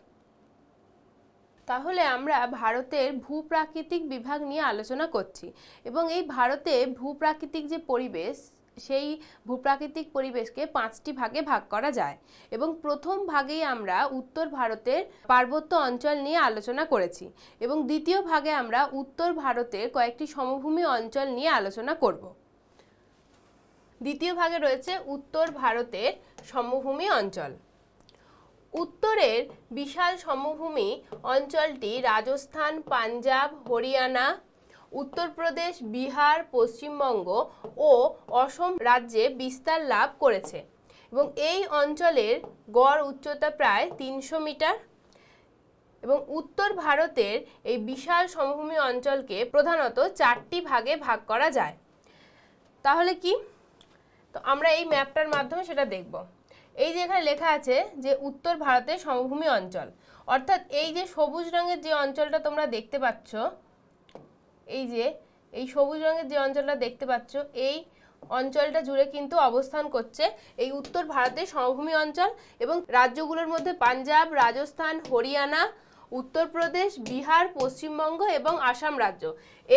তাহলে আমরা ভারতের ভূপ্রাকৃতিক বিভাগ নিয়ে আলোচনা করছি এবং এই ভারতে ভূপ্রাকৃতিক যে পরিবেশ সেই ভূপ্রাকৃতিক পরিবেশকে পাঁচটি ভাগে ভাগ করা যায় এবং প্রথম ভাগেই আমরা উত্তর ভারতের পার্বত্য অঞ্চল নিয়ে আলোচনা করেছি এবং দ্বিতীয় ভাগে আমরা উত্তর ভারতের কয়েকটি সমভূমি অঞ্চল নিয়ে আলোচনা করব দ্বিতীয় ভাগে রয়েছে উত্তর ভারতের সমভূমি অঞ্চল উত্তরের বিশাল সমভূমি অঞ্চলটি রাজস্থান পাঞ্জাব হরিয়ানা উত্তরপ্রদেশ বিহার পশ্চিমবঙ্গ ও অসম রাজ্যে বিস্তার লাভ করেছে এবং এই অঞ্চলের গড় উচ্চতা প্রায় তিনশো মিটার এবং উত্তর ভারতের এই বিশাল সমভূমি অঞ্চলকে প্রধানত চারটি ভাগে ভাগ করা যায় তাহলে কি তো আমরা এই ম্যাপটার মাধ্যমে সেটা দেখব এই যে এখানে লেখা আছে যে উত্তর ভারতের সমভূমি অঞ্চল অর্থাৎ এই যে সবুজ রঙের যে অঞ্চলটা তোমরা দেখতে পাচ্ছ এই যে এই সবুজ রঙের যে অঞ্চলটা দেখতে পাচ্ছ এই অঞ্চলটা জুড়ে কিন্তু অবস্থান করছে এই উত্তর ভারতের সমভূমি অঞ্চল এবং রাজ্যগুলোর মধ্যে পাঞ্জাব রাজস্থান হরিয়ানা উত্তরপ্রদেশ বিহার পশ্চিমবঙ্গ এবং আসাম রাজ্য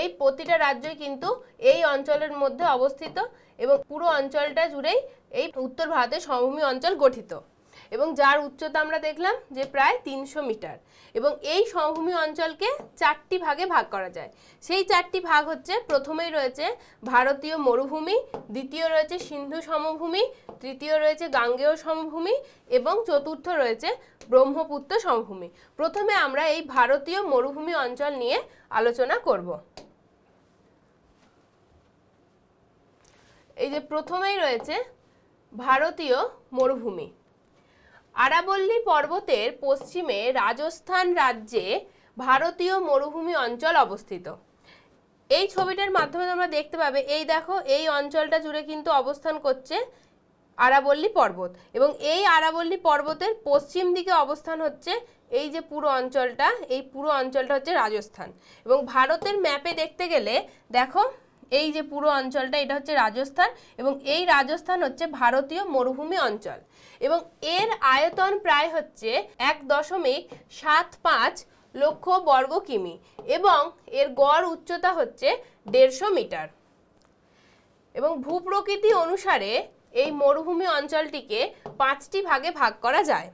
এই প্রতিটা রাজ্যই কিন্তু এই অঞ্চলের মধ্যে অবস্থিত এবং পুরো অঞ্চলটা জুড়েই এই উত্তর ভারতের সমভূমি অঞ্চল গঠিত এবং যার উচ্চতা আমরা দেখলাম যে প্রায় তিনশো মিটার এবং এই সমভূমি অঞ্চলকে চারটি ভাগে ভাগ করা যায় সেই চারটি ভাগ হচ্ছে প্রথমেই রয়েছে ভারতীয় মরুভূমি দ্বিতীয় রয়েছে সিন্ধু সমভূমি তৃতীয় রয়েছে গাঙ্গেয় সমভূমি এবং চতুর্থ রয়েছে ব্রহ্মপুত্র সমভূমি প্রথমে আমরা এই ভারতীয় মরুভূমি অঞ্চল নিয়ে আলোচনা করব এই যে প্রথমেই রয়েছে ভারতীয় মরুভূমি আরাবল্লী পর্বতের পশ্চিমে রাজস্থান রাজ্যে ভারতীয় মরুভূমি অঞ্চল অবস্থিত এই ছবিটার মাধ্যমে তোমরা দেখতে পাবে এই দেখো এই অঞ্চলটা জুড়ে কিন্তু অবস্থান করছে আরাবল্লী পর্বত এবং এই আরাবল্লী পর্বতের পশ্চিম দিকে অবস্থান হচ্ছে এই যে পুরো অঞ্চলটা এই পুরো অঞ্চলটা হচ্ছে রাজস্থান এবং ভারতের ম্যাপে দেখতে গেলে দেখো এই যে পুরো অঞ্চলটা এটা হচ্ছে রাজস্থান এবং এই রাজস্থান হচ্ছে ভারতীয় মরুভূমি অঞ্চল এবং এর আয়তন প্রায় হচ্ছে এক দশমিক সাত পাঁচ লক্ষ বর্গ কিমি এবং এর গড় উচ্চতা হচ্ছে দেড়শো মিটার এবং ভূপ্রকৃতি অনুসারে এই মরুভূমি অঞ্চলটিকে পাঁচটি ভাগে ভাগ করা যায়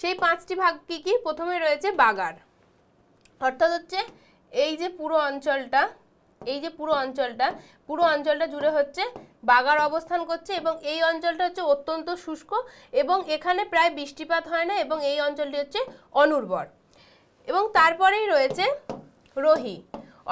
সেই পাঁচটি ভাগ কী কী প্রথমে রয়েছে বাগার অর্থাৎ হচ্ছে এই যে পুরো অঞ্চলটা এই যে পুরো অঞ্চলটা পুরো অঞ্চলটা জুড়ে হচ্ছে বাগার অবস্থান করছে এবং এই অঞ্চলটা হচ্ছে অত্যন্ত শুষ্ক এবং এখানে প্রায় বৃষ্টিপাত হয় না এবং এই অঞ্চলটি হচ্ছে অনুর্বর এবং তারপরেই রয়েছে রোহি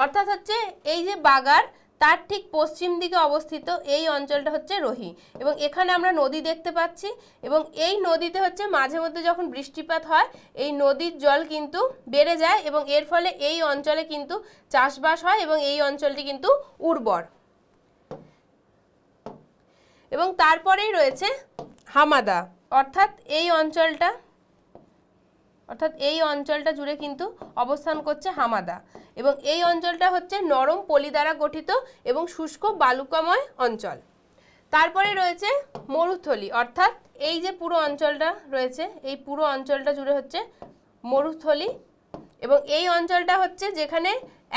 অর্থাৎ হচ্ছে এই যে বাগার তার ঠিক পশ্চিম দিকে অবস্থিত এই অঞ্চলটা হচ্ছে রোহি এবং এখানে আমরা নদী দেখতে পাচ্ছি এবং এই নদীতে হচ্ছে মাঝে মধ্যে যখন বৃষ্টিপাত হয় এই নদীর জল কিন্তু বেড়ে যায় এবং এর ফলে এই অঞ্চলে কিন্তু চাষবাস হয় এবং এই অঞ্চলটি কিন্তু উর্বর এবং তারপরেই রয়েছে হামাদা অর্থাৎ এই অঞ্চলটা অর্থাৎ এই অঞ্চলটা জুড়ে কিন্তু অবস্থান করছে হামাদা এবং এই অঞ্চলটা হচ্ছে নরম পলি দ্বারা গঠিত এবং শুষ্ক বালুকাময় অঞ্চল তারপরে রয়েছে মরুথলি অর্থাৎ এই যে পুরো অঞ্চলটা রয়েছে এই পুরো অঞ্চলটা জুড়ে হচ্ছে মরুথলি এবং এই অঞ্চলটা হচ্ছে যেখানে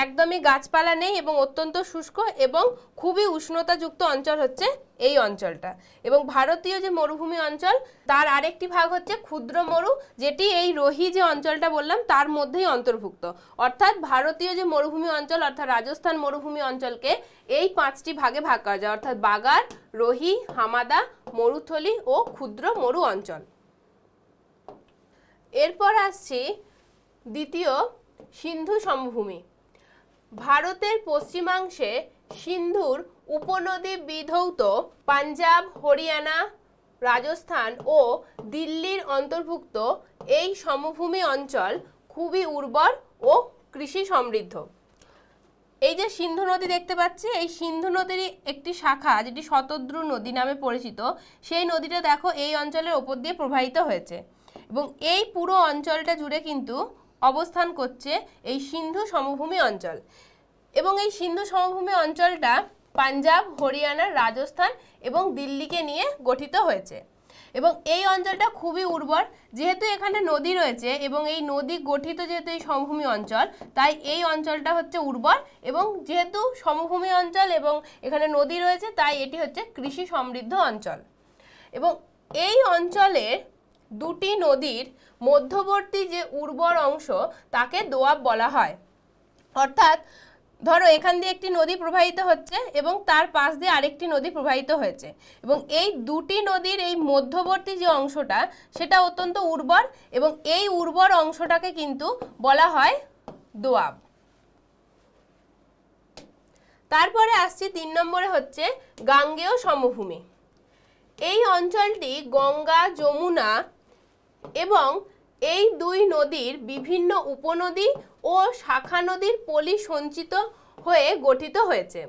একদমই গাছপালা নেই এবং অত্যন্ত শুষ্ক এবং খুবই উষ্ণতাযুক্ত অঞ্চল হচ্ছে এই অঞ্চলটা এবং ভারতীয় যে মরুভূমি অঞ্চল তার আরেকটি ভাগ হচ্ছে ক্ষুদ্র মরু যেটি এই রোহি যে অঞ্চলটা বললাম তার মধ্যেই অন্তর্ভুক্ত অর্থাৎ ভারতীয় যে মরুভূমি অঞ্চল অর্থাৎ রাজস্থান মরুভূমি অঞ্চলকে এই পাঁচটি ভাগে ভাগ করা যায় অর্থাৎ বাগার রোহি হামাদা মরুথলি ও ক্ষুদ্র মরু অঞ্চল এরপর আসছি দ্বিতীয় সিন্ধু সমভূমি ভারতের পশ্চিমাংশে সিন্ধুর উপনদী বিধৌত পাঞ্জাব হরিয়ানা রাজস্থান ও দিল্লির অন্তর্ভুক্ত এই সমভূমি অঞ্চল খুবই উর্বর ও কৃষি সমৃদ্ধ এই যে সিন্ধু নদী দেখতে পাচ্ছি এই সিন্ধু নদীর একটি শাখা যেটি শতদ্রু নদী নামে পরিচিত সেই নদীটা দেখো এই অঞ্চলের ওপর দিয়ে প্রবাহিত হয়েছে এবং এই পুরো অঞ্চলটা জুড়ে কিন্তু অবস্থান করছে এই সিন্ধু সমভূমি অঞ্চল এবং এই সিন্ধু সমভূমি অঞ্চলটা পাঞ্জাব হরিয়ানা রাজস্থান এবং দিল্লিকে নিয়ে গঠিত হয়েছে এবং এই অঞ্চলটা খুবই উর্বর যেহেতু এখানে নদী রয়েছে এবং এই নদী গঠিত যেহেতু এই সমভূমি অঞ্চল তাই এই অঞ্চলটা হচ্ছে উর্বর এবং যেহেতু সমভূমি অঞ্চল এবং এখানে নদী রয়েছে তাই এটি হচ্ছে কৃষি সমৃদ্ধ অঞ্চল এবং এই অঞ্চলের দুটি নদীর মধ্যবর্তী যে উর্বর অংশ তাকে দোয়াব বলা হয় অর্থাৎ ধরো এখান দিয়ে একটি নদী প্রবাহিত হচ্ছে এবং তার পাশ দিয়ে আরেকটি নদী প্রবাহিত হয়েছে এবং এই দুটি নদীর এই মধ্যবর্তী যে অংশটা সেটা অত্যন্ত উর্বর এবং এই উর্বর অংশটাকে কিন্তু বলা হয় দোয়াব তারপরে আসছি তিন নম্বরে হচ্ছে গাঙ্গেয় সমভূমি এই অঞ্চলটি গঙ্গা যমুনা এবং এই দুই নদীর বিভিন্ন উপনদী ও শাখা নদীর পলি সঞ্চিত হয়ে গঠিত হয়েছে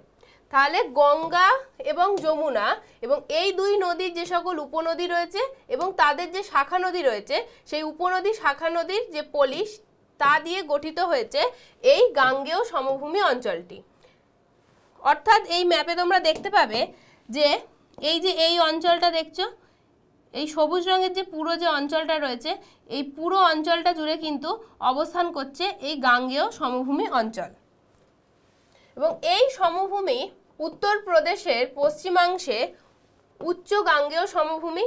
তাহলে গঙ্গা এবং যমুনা এবং এই দুই নদীর যে সকল উপনদী রয়েছে এবং তাদের যে শাখা নদী রয়েছে সেই উপনদী শাখা নদীর যে পলিশ তা দিয়ে গঠিত হয়েছে এই গাঙ্গেয় সমভূমি অঞ্চলটি অর্থাৎ এই ম্যাপে তোমরা দেখতে পাবে যে এই যে এই অঞ্চলটা দেখছো এই সবুজ রঙের যে পুরো যে অঞ্চলটা রয়েছে এই পুরো অঞ্চলটা জুড়ে কিন্তু অবস্থান করছে এই গাঙ্গেয় সমভূমি অঞ্চল এবং এই সমভূমি উত্তরপ্রদেশের পশ্চিমাংশে উচ্চ গাঙ্গেয় সমভূমি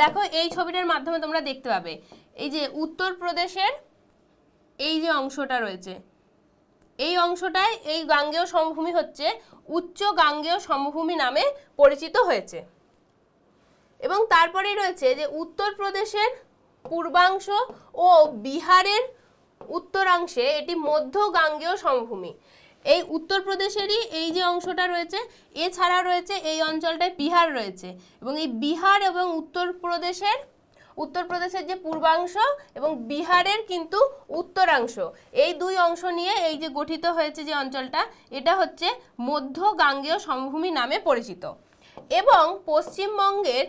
দেখো এই ছবিটার মাধ্যমে তোমরা দেখতে পাবে এই যে উত্তরপ্রদেশের এই যে অংশটা রয়েছে এই অংশটায় এই গাঙ্গেয় সমভূমি হচ্ছে উচ্চ গাঙ্গেয় সমভূমি নামে পরিচিত হয়েছে এবং তারপরে রয়েছে যে উত্তরপ্রদেশের পূর্বাংশ ও বিহারের উত্তরাংশে এটি মধ্য গাঙ্গেয় সমভূমি এই উত্তরপ্রদেশেরই এই যে অংশটা রয়েছে এছাড়া রয়েছে এই অঞ্চলটায় বিহার রয়েছে এবং এই বিহার এবং উত্তরপ্রদেশের উত্তরপ্রদেশের যে পূর্বাংশ এবং বিহারের কিন্তু উত্তরাংশ এই দুই অংশ নিয়ে এই যে গঠিত হয়েছে যে অঞ্চলটা এটা হচ্ছে মধ্য গাঙ্গেয় সমভূমি নামে পরিচিত এবং পশ্চিমবঙ্গের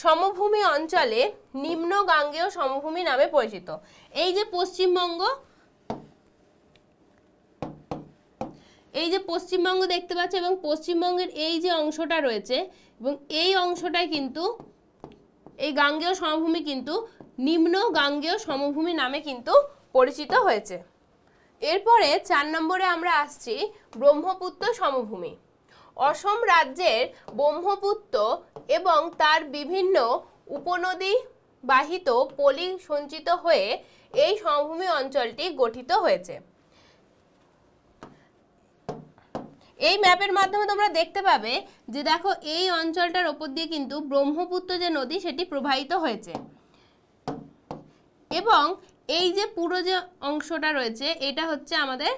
সমভূমি অঞ্চলে নিম্ন গাঙ্গেয় সমভূমি নামে পরিচিত এই যে পশ্চিমবঙ্গ এই যে পশ্চিমবঙ্গ দেখতে পাচ্ছ এবং পশ্চিমবঙ্গের এই যে অংশটা রয়েছে এবং এই অংশটাই কিন্তু এই গাঙ্গেয় সমভূমি কিন্তু নিম্ন গাঙ্গেয় সমভূমি নামে কিন্তু পরিচিত হয়েছে এরপরে চার নম্বরে আমরা আসছি ব্রহ্মপুত্র সমভূমি অসম রাজ্যের ব্রহ্মপুত্র এবং তার বিভিন্ন উপনদী বাহিত পলি সঞ্চিত হয়ে এই সমভূমি অঞ্চলটি গঠিত হয়েছে এই ম্যাপের মাধ্যমে তোমরা দেখতে পাবে যে দেখো এই অঞ্চলটার ওপর দিয়ে কিন্তু ব্রহ্মপুত্র যে নদী সেটি প্রবাহিত হয়েছে এবং এই যে পুরো যে অংশটা রয়েছে এটা হচ্ছে আমাদের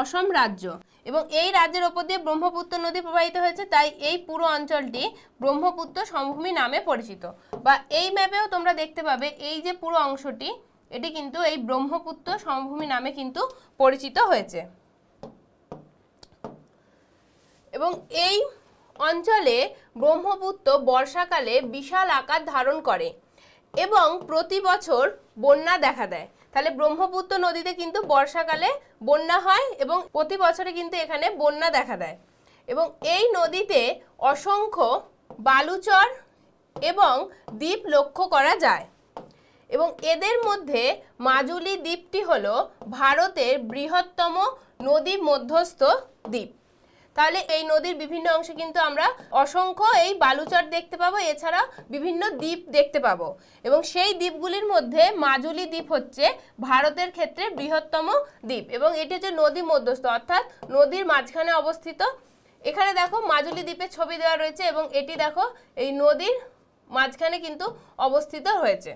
অসম রাজ্য এবং এই রাজ্যের ওপর দিয়ে ব্রহ্মপুত্র নদী প্রবাহিত হয়েছে তাই এই পুরো অঞ্চলটি ব্রহ্মপুত্র সমভূমি নামে পরিচিত বা এই ম্যাপেও তোমরা দেখতে পাবে এই যে পুরো অংশটি এটি কিন্তু এই ব্রহ্মপুত্র সমভূমি নামে কিন্তু পরিচিত হয়েছে এবং এই অঞ্চলে ব্রহ্মপুত্র বর্ষাকালে বিশাল আকার ধারণ করে এবং প্রতি বছর বন্যা দেখা দেয় তাহলে ব্রহ্মপুত্র নদীতে কিন্তু বর্ষাকালে বন্যা হয় এবং প্রতি বছরে কিন্তু এখানে বন্যা দেখা দেয় এবং এই নদীতে অসংখ্য বালুচর এবং দ্বীপ লক্ষ্য করা যায় এবং এদের মধ্যে মাজুলি দ্বীপটি হল ভারতের বৃহত্তম নদী মধ্যস্থ দ্বীপ তাহলে এই নদীর বিভিন্ন অংশে কিন্তু আমরা অসংখ্য এই বালুচর দেখতে পাবো এছাড়া বিভিন্ন দ্বীপ দেখতে পাবো এবং সেই দ্বীপগুলির মধ্যে মাজুলি দ্বীপ হচ্ছে ভারতের ক্ষেত্রে বৃহত্তম দ্বীপ এবং এটি হচ্ছে নদী মধ্যস্থ অর্থাৎ নদীর মাঝখানে অবস্থিত এখানে দেখো মাজুলি দ্বীপের ছবি দেওয়া রয়েছে এবং এটি দেখো এই নদীর মাঝখানে কিন্তু অবস্থিত হয়েছে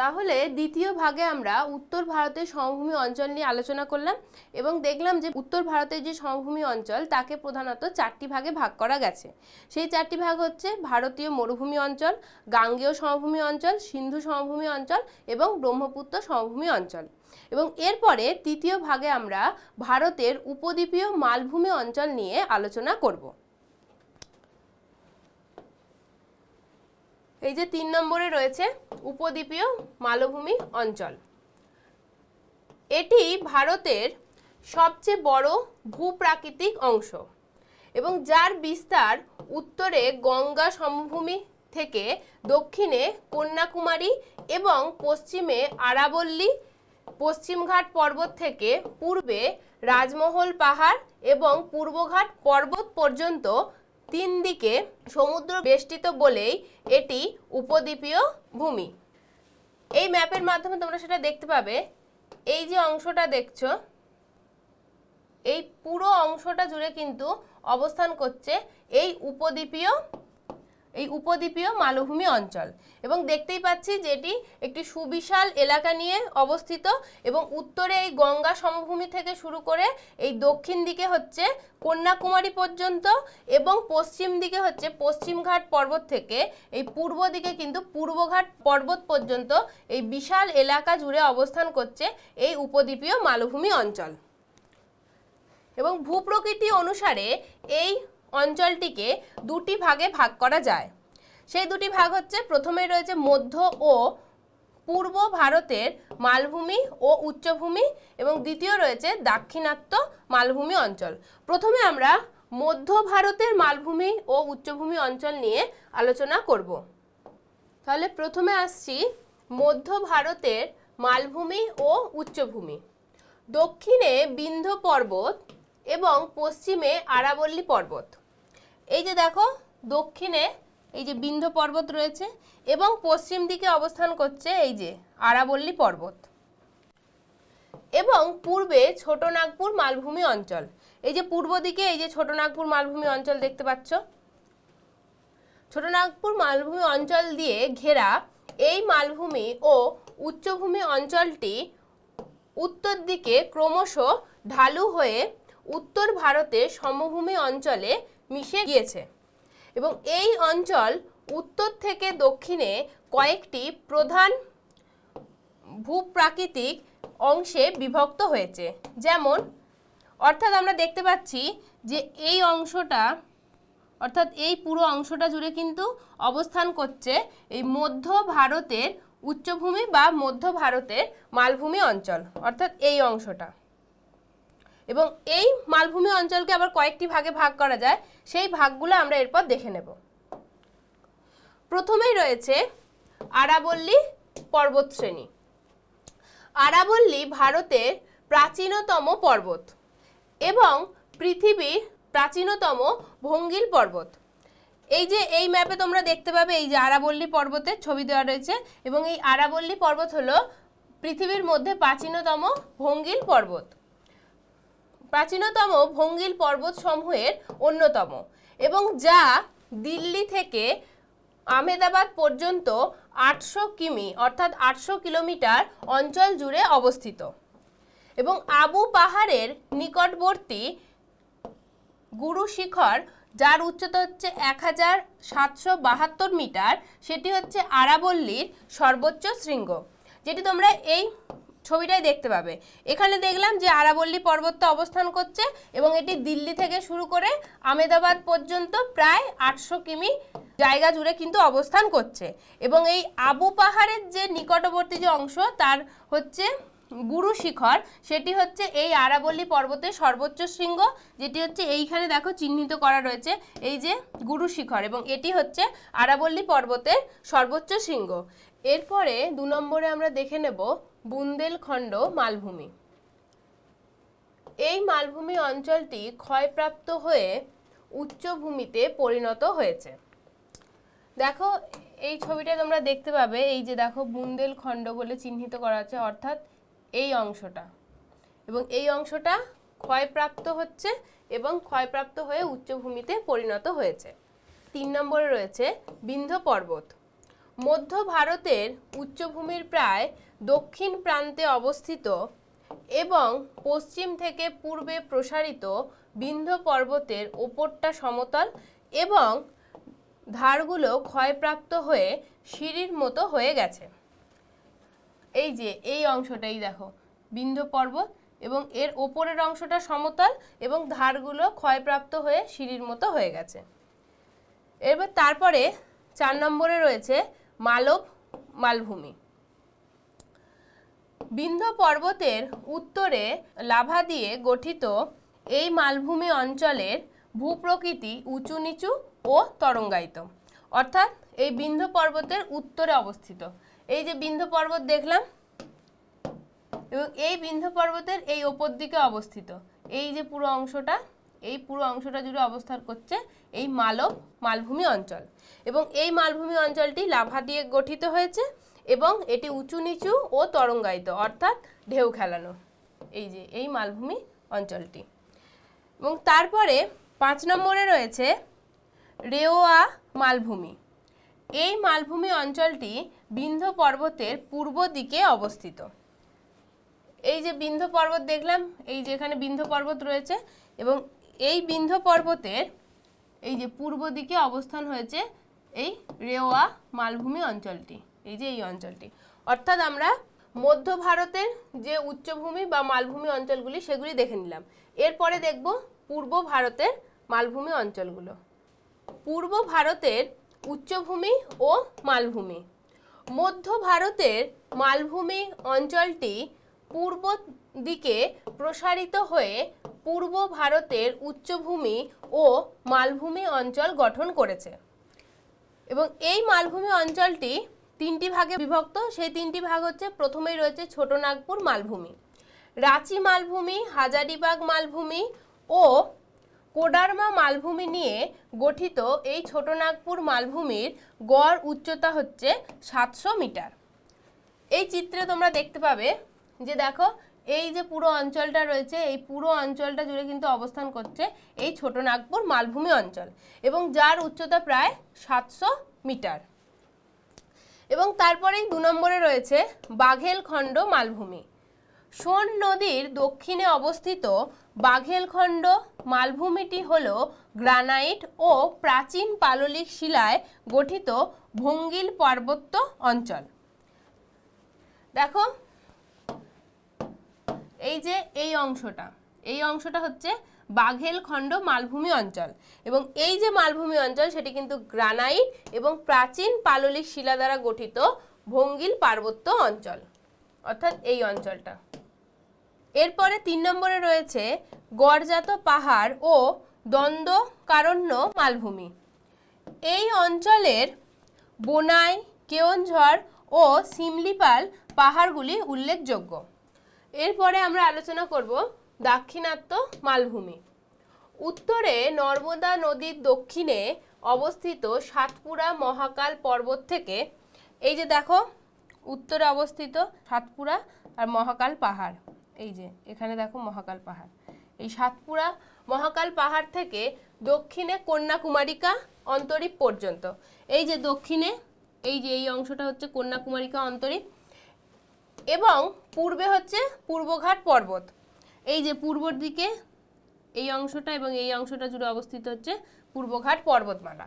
তাহলে দ্বিতীয় ভাগে আমরা উত্তর ভারতের সমভূমি অঞ্চল নিয়ে আলোচনা করলাম এবং দেখলাম যে উত্তর ভারতের যে সমভূমি অঞ্চল তাকে প্রধানত চারটি ভাগে ভাগ করা গেছে সেই চারটি ভাগ হচ্ছে ভারতীয় মরুভূমি অঞ্চল গাঙ্গেয় সমভূমি অঞ্চল সিন্ধু সমভূমি অঞ্চল এবং ব্রহ্মপুত্র সমভূমি অঞ্চল এবং এরপরে তৃতীয় ভাগে আমরা ভারতের উপদ্বীপীয় মালভূমি অঞ্চল নিয়ে আলোচনা করবো এই যে তিন নম্বরে রয়েছে উপদ্বীপীয় মালভূমি অঞ্চল এটি ভারতের সবচেয়ে বড় ভূপ্রাকৃতিক অংশ এবং যার বিস্তার উত্তরে গঙ্গা সমভূমি থেকে দক্ষিণে কন্যাকুমারী এবং পশ্চিমে আরাবল্লী পশ্চিমঘাট পর্বত থেকে পূর্বে রাজমহল পাহাড় এবং পূর্বঘাট পর্বত পর্যন্ত তিন দিকে সমুদ্র বেষ্টিত বলেই এটি উপদ্বীপীয় ভূমি এই ম্যাপের মাধ্যমে তোমরা সেটা দেখতে পাবে এই যে অংশটা দেখছো এই পুরো অংশটা জুড়ে কিন্তু অবস্থান করছে এই উপদ্বীপীয় এই উপদ্বীপীয় মালভূমি অঞ্চল এবং দেখতেই পাচ্ছি যেটি একটি সুবিশাল এলাকা নিয়ে অবস্থিত এবং উত্তরে এই গঙ্গা সমভূমি থেকে শুরু করে এই দক্ষিণ দিকে হচ্ছে কন্যাকুমারী পর্যন্ত এবং পশ্চিম দিকে হচ্ছে পশ্চিমঘাট পর্বত থেকে এই পূর্ব দিকে কিন্তু পূর্বঘাট পর্বত পর্যন্ত এই বিশাল এলাকা জুড়ে অবস্থান করছে এই উপদ্বীপীয় মালভূমি অঞ্চল এবং ভূপ্রকৃতি অনুসারে এই অঞ্চলটিকে দুটি ভাগে ভাগ করা যায় সেই দুটি ভাগ হচ্ছে প্রথমে রয়েছে মধ্য ও পূর্ব ভারতের মালভূমি ও উচ্চভূমি এবং দ্বিতীয় রয়েছে দাক্ষিণাত্য মালভূমি অঞ্চল প্রথমে আমরা মধ্য ভারতের মালভূমি ও উচ্চভূমি অঞ্চল নিয়ে আলোচনা করব তাহলে প্রথমে আসছি মধ্য ভারতের মালভূমি ও উচ্চভূমি দক্ষিণে বিন্ধ্য পর্বত এবং পশ্চিমে আরাবল্লী পর্বত এই যে দেখো দক্ষিণে এই যে বিন্ধ পর্বত রয়েছে এবং পশ্চিম দিকে অবস্থান করছে এই যে আরাবল্লী পর্বত এবং পূর্বে ছোটনাগপুর মালভূমি অঞ্চল এই যে পূর্ব দিকে এই যে ছোটনাগপুর মালভূমি অঞ্চল দেখতে পাচ্ছ ছোটনাগপুর মালভূমি অঞ্চল দিয়ে ঘেরা এই মালভূমি ও উচ্চভূমি অঞ্চলটি উত্তর দিকে ক্রমশ ঢালু হয়ে উত্তর ভারতের সমভূমি অঞ্চলে মিশে গিয়েছে এবং এই অঞ্চল উত্তর থেকে দক্ষিণে কয়েকটি প্রধান ভূপ্রাকৃতিক অংশে বিভক্ত হয়েছে যেমন অর্থাৎ আমরা দেখতে পাচ্ছি যে এই অংশটা অর্থাৎ এই পুরো অংশটা জুড়ে কিন্তু অবস্থান করছে এই মধ্য ভারতের উচ্চভূমি বা মধ্য ভারতের মালভূমি অঞ্চল অর্থাৎ এই অংশটা এবং এই মালভূমি অঞ্চলকে আবার কয়েকটি ভাগে ভাগ করা যায় সেই ভাগগুলো আমরা এরপর দেখে নেব প্রথমেই রয়েছে আরাবল্লী পর্বতশ্রেণী আরাবল্লী ভারতের প্রাচীনতম পর্বত এবং পৃথিবীর প্রাচীনতম ভঙ্গিল পর্বত এই যে এই ম্যাপে তোমরা দেখতে পাবে এই যে আরাবল্লী পর্বতের ছবি দেওয়া রয়েছে এবং এই আরাবল্লী পর্বত হলো পৃথিবীর মধ্যে প্রাচীনতম ভঙ্গিল পর্বত প্রাচীনতম ভঙ্গিল পর্বত সমূহের অন্যতম এবং যা দিল্লি থেকে আহমেদাবাদ পর্যন্ত আটশো কিমি অর্থাৎ আটশো কিলোমিটার অঞ্চল জুড়ে অবস্থিত এবং আবু পাহাড়ের নিকটবর্তী গুরু শিখর যার উচ্চতা হচ্ছে এক হাজার সাতশো বাহাত্তর মিটার সেটি হচ্ছে আরাবল্লীর সর্বোচ্চ শৃঙ্গ যেটি তোমরা এই ছবিটাই দেখতে পাবে এখানে দেখলাম যে আরাবল্লী পর্বতটা অবস্থান করছে এবং এটি দিল্লি থেকে শুরু করে আমেদাবাদ পর্যন্ত প্রায় আটশো কিমি জায়গা জুড়ে কিন্তু অবস্থান করছে এবং এই আবু পাহাড়ের যে নিকটবর্তী যে অংশ তার হচ্ছে গুরু শিখর সেটি হচ্ছে এই আরাবল্লী পর্বতের সর্বোচ্চ শৃঙ্গ যেটি হচ্ছে এইখানে দেখো চিহ্নিত করা রয়েছে এই যে গুরু শিখর এবং এটি হচ্ছে আরাবল্লী পর্বতের সর্বোচ্চ শৃঙ্গ এরপরে দু নম্বরে আমরা দেখে নেব বুন্দেলখণ্ড মালভূমি এই মালভূমি অঞ্চলটি ক্ষয়প্রাপ্ত হয়ে উচ্চভূমিতে পরিণত হয়েছে দেখো এই ছবিটা তোমরা দেখতে পাবে এই যে দেখো বুন্দেলখণ্ড বলে চিহ্নিত করা আছে অর্থাৎ এই অংশটা এবং এই অংশটা ক্ষয়প্রাপ্ত হচ্ছে এবং ক্ষয়প্রাপ্ত হয়ে উচ্চভূমিতে পরিণত হয়েছে তিন নম্বরে রয়েছে বিন্ধ্য পর্বত মধ্য ভারতের উচ্চভূমির প্রায় দক্ষিণ প্রান্তে অবস্থিত এবং পশ্চিম থেকে পূর্বে প্রসারিত বিন্ধ পর্বতের ওপরটা সমতল এবং ধারগুলো ক্ষয়প্রাপ্ত হয়ে সিঁড়ির মতো হয়ে গেছে এই যে এই অংশটাই দেখো বিন্ধ পর্বত এবং এর ওপরের অংশটা সমতল এবং ধারগুলো ক্ষয়প্রাপ্ত হয়ে সিঁড়ির মতো হয়ে গেছে এবার তারপরে চার নম্বরে রয়েছে মালব মালভূমি বিন্ধ্য পর্বতের উত্তরে লাভা দিয়ে গঠিত এই মালভূমি অঞ্চলের ভূপ্রকৃতি উঁচু নিচু ও তরঙ্গায়িত অর্থাৎ এই বিন্ধ্য পর্বতের উত্তরে অবস্থিত এই যে বিন্ধ্য পর্বত দেখলাম এবং এই বিন্ধ্য পর্বতের এই ওপর দিকে অবস্থিত এই যে পুরো অংশটা এই পুরো অংশটা জুড়ে অবস্থান করছে এই মালব মালভূমি অঞ্চল এবং এই মালভূমি অঞ্চলটি লাভা দিয়ে গঠিত হয়েছে এবং এটি উঁচু নিচু ও তরঙ্গায়িত অর্থাৎ ঢেউ খেলানো এই যে এই মালভূমি অঞ্চলটি এবং তারপরে পাঁচ নম্বরে রয়েছে রেওয়া মালভূমি এই মালভূমি অঞ্চলটি বিন্ধ্য পর্বতের পূর্ব দিকে অবস্থিত এই যে বিন্ধ্য পর্বত দেখলাম এই যে এখানে বিন্ধ্য পর্বত রয়েছে এবং এই বিন্ধ্য পর্বতের এই যে পূর্ব দিকে অবস্থান হয়েছে এই রেওয়া মালভূমি অঞ্চলটি এই যে এই অঞ্চলটি অর্থাৎ আমরা মধ্য ভারতের যে উচ্চভূমি বা মালভূমি অঞ্চলগুলি সেগুলি দেখে নিলাম এরপরে দেখব পূর্ব ভারতের মালভূমি অঞ্চলগুলো পূর্ব ভারতের উচ্চভূমি ও মালভূমি মধ্য ভারতের মালভূমি অঞ্চলটি পূর্ব দিকে প্রসারিত হয়ে পূর্ব ভারতের উচ্চভূমি ও মালভূমি অঞ্চল গঠন করেছে এবং এই মালভূমি অঞ্চলটি তিনটি ভাগে বিভক্ত সেই তিনটি ভাগ হচ্ছে প্রথমেই রয়েছে ছোট নাগপুর মালভূমি রাঁচি মালভূমি হাজারিবাগ মালভূমি ও কোডারমা মালভূমি নিয়ে গঠিত এই ছোট নাগপুর মালভূমির গড় উচ্চতা হচ্ছে সাতশো মিটার এই চিত্রে তোমরা দেখতে পাবে যে দেখো এই যে পুরো অঞ্চলটা রয়েছে এই পুরো অঞ্চলটা জুড়ে কিন্তু অবস্থান করছে এই ছোট নাগপুর মালভূমি অঞ্চল এবং যার উচ্চতা প্রায় সাতশো মিটার এবং তারপরেই দু নম্বরে রয়েছে বাঘেলখণ্ড মালভূমি সোন নদীর দক্ষিণে অবস্থিত বাঘেলখণ্ড মালভূমিটি হল গ্রানাইট ও প্রাচীন পাললিক শিলায় গঠিত ভঙ্গিল পার্বত্য অঞ্চল দেখো এই যে এই অংশটা এই অংশটা হচ্ছে বাঘেলখণ্ড মালভূমি অঞ্চল এবং এই যে মালভূমি অঞ্চল সেটি কিন্তু গ্রানাইট এবং প্রাচীন পাললিক শিলা দ্বারা গঠিত ভঙ্গিল পার্বত্য অঞ্চল অর্থাৎ এই অঞ্চলটা এরপরে তিন নম্বরে রয়েছে গড়জাত পাহাড় ও দ্বন্দ্বকারণ্য মালভূমি এই অঞ্চলের বোনাই কেওনঝড় ও সিমলিপাল পাহাড়গুলি উল্লেখযোগ্য এরপরে আমরা আলোচনা করব দাক্ষিণাত্য মালভূমি উত্তরে নর্মদা নদীর দক্ষিণে অবস্থিত সাতপুরা মহাকাল পর্বত থেকে এই যে দেখো উত্তরে অবস্থিত সাতপুরা আর মহাকাল পাহাড় এই যে এখানে দেখো মহাকাল পাহাড় এই সাতপুরা মহাকাল পাহাড় থেকে দক্ষিণে কন্যাকুমারিকা অন্তরীপ পর্যন্ত এই যে দক্ষিণে এই যে এই অংশটা হচ্ছে কন্যাকুমারিকা অন্তরীপ এবং পূর্বে হচ্ছে পূর্বঘাট পর্বত এই যে পূর্বর দিকে এই অংশটা এবং এই অংশটা জুড়ে অবস্থিত হচ্ছে পূর্বঘাট পর্বতমালা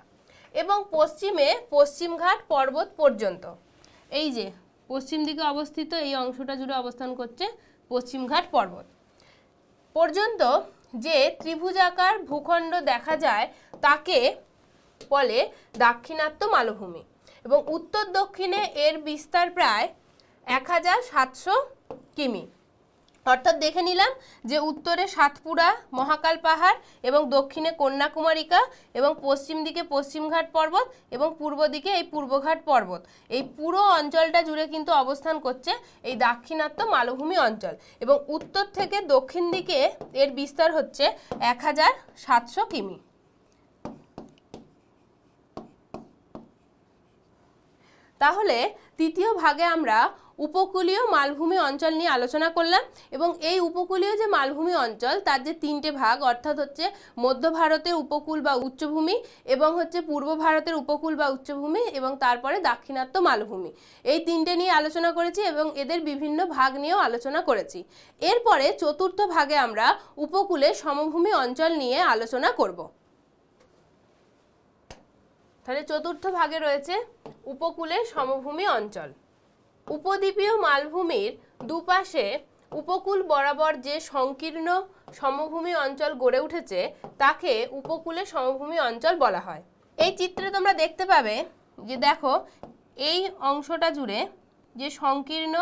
এবং পশ্চিমে পশ্চিমঘাট পর্বত পর্যন্ত এই যে পশ্চিম দিকে অবস্থিত এই অংশটা জুড়ে অবস্থান করছে পশ্চিমঘাট পর্বত পর্যন্ত যে ত্রিভুজাকার ভূখণ্ড দেখা যায় তাকে বলে দাক্ষিণাত্য মালভূমি এবং উত্তর দক্ষিণে এর বিস্তার প্রায় এক হাজার সাতশো কিমি অর্থাৎ দেখে নিলাম যে উত্তরে সাতপুরা মহাকাল পাহাড় এবং দক্ষিণে কন্যাকুমারিকা এবং পশ্চিম দিকে পশ্চিমঘাট পর্বত এবং পূর্ব দিকে এই পূর্বঘাট পর্বত এই পুরো অঞ্চলটা জুড়ে কিন্তু অবস্থান করছে এই দাক্ষিণাত্য মালভূমি অঞ্চল এবং উত্তর থেকে দক্ষিণ দিকে এর বিস্তার হচ্ছে এক হাজার সাতশো কিমি তাহলে তৃতীয় ভাগে আমরা উপকূলীয় মালভূমি অঞ্চল নিয়ে আলোচনা করলাম এবং এই উপকূলীয় যে মালভূমি অঞ্চল তার যে তিনটে ভাগ অর্থাৎ হচ্ছে মধ্য ভারতের উপকূল বা উচ্চভূমি এবং হচ্ছে পূর্ব ভারতের উপকূল বা উচ্চভূমি এবং তারপরে দাক্ষিণাত্য মালভূমি এই তিনটে নিয়ে আলোচনা করেছি এবং এদের বিভিন্ন ভাগ নিয়েও আলোচনা করেছি এরপরে চতুর্থ ভাগে আমরা উপকূলে সমভূমি অঞ্চল নিয়ে আলোচনা করব তাহলে চতুর্থ ভাগে রয়েছে উপকূলে সমভূমি অঞ্চল উপদ্বীপীয় মালভূমির দুপাশে উপকূল বরাবর যে সংকীর্ণ সমভূমি অঞ্চল গড়ে উঠেছে তাকে উপকূলে সমভূমি অঞ্চল বলা হয় এই চিত্রে তোমরা দেখতে পাবে যে দেখো এই অংশটা জুড়ে যে সংকীর্ণ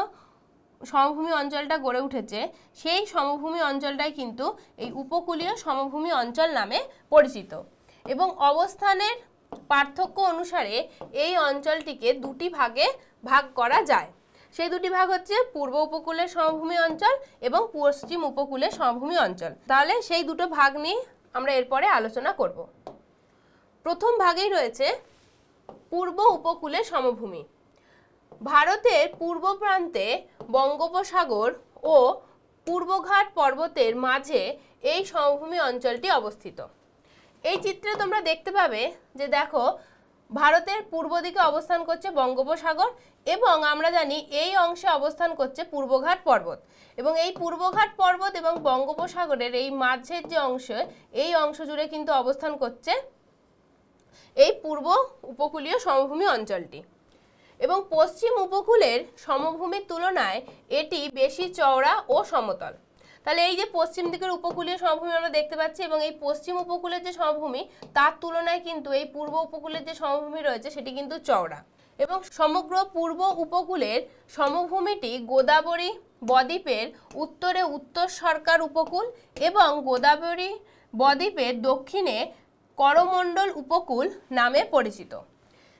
সমভূমি অঞ্চলটা গড়ে উঠেছে সেই সমভূমি অঞ্চলটাই কিন্তু এই উপকূলীয় সমভূমি অঞ্চল নামে পরিচিত এবং অবস্থানের পার্থক্য অনুসারে এই অঞ্চলটিকে দুটি ভাগে ভাগ করা যায় সেই দুটি ভাগ হচ্ছে পূর্ব উপকূলের সমভূমি অঞ্চল এবং পশ্চিম উপকূলের সমভূমি অঞ্চল তাহলে সেই দুটো ভাগ নিয়ে আমরা এরপরে আলোচনা করব প্রথম ভাগেই রয়েছে পূর্ব উপকূলের সমভূমি ভারতের পূর্ব প্রান্তে বঙ্গোপসাগর ও পূর্বঘাট পর্বতের মাঝে এই সমভূমি অঞ্চলটি অবস্থিত এই চিত্রে তোমরা দেখতে পাবে যে দেখো ভারতের পূর্ব দিকে অবস্থান করছে বঙ্গোপসাগর এবং আমরা জানি এই অংশে অবস্থান করছে পূর্বঘাট পর্বত এবং এই পূর্বঘাট পর্বত এবং বঙ্গোপসাগরের এই মাঝের যে অংশ এই অংশ জুড়ে কিন্তু অবস্থান করছে এই পূর্ব উপকূলীয় সমভূমি অঞ্চলটি এবং পশ্চিম উপকূলের সমভূমির তুলনায় এটি বেশি চওড়া ও সমতল তাহলে এই যে পশ্চিম দিকের উপকূলীয় সমভূমি আমরা দেখতে পাচ্ছি এবং এই পশ্চিম উপকূলের যে সমভূমি তার তুলনায় কিন্তু এই পূর্ব উপকূলের যে সমভূমি রয়েছে সেটি কিন্তু চওড়া এবং সমগ্র পূর্ব উপকূলের সমভূমিটি গোদাবরী বদ্বীপের উত্তরে উত্তর সরকার উপকূল এবং গোদাবরী বদ্বীপের দক্ষিণে করমণ্ডল উপকূল নামে পরিচিত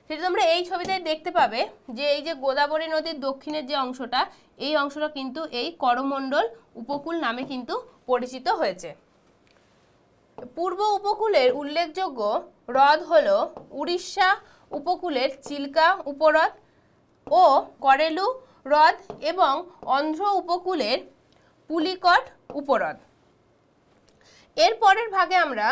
সেটা তোমরা এই ছবিতে দেখতে পাবে যে এই যে গোদাবরী নদীর দক্ষিণের যে অংশটা এই অংশটা কিন্তু এই করমণ্ডল উপকূল নামে কিন্তু পরিচিত হয়েছে পূর্ব উপকূলের উল্লেখযোগ্য হ্রদ হল উড়িষ্যা উপকূলের চিল্কা উপহ্রদ ও করেলু হ্রদ এবং অন্ধ্র উপকূলের পুলিকট উপহ্রদ এর পরের ভাগে আমরা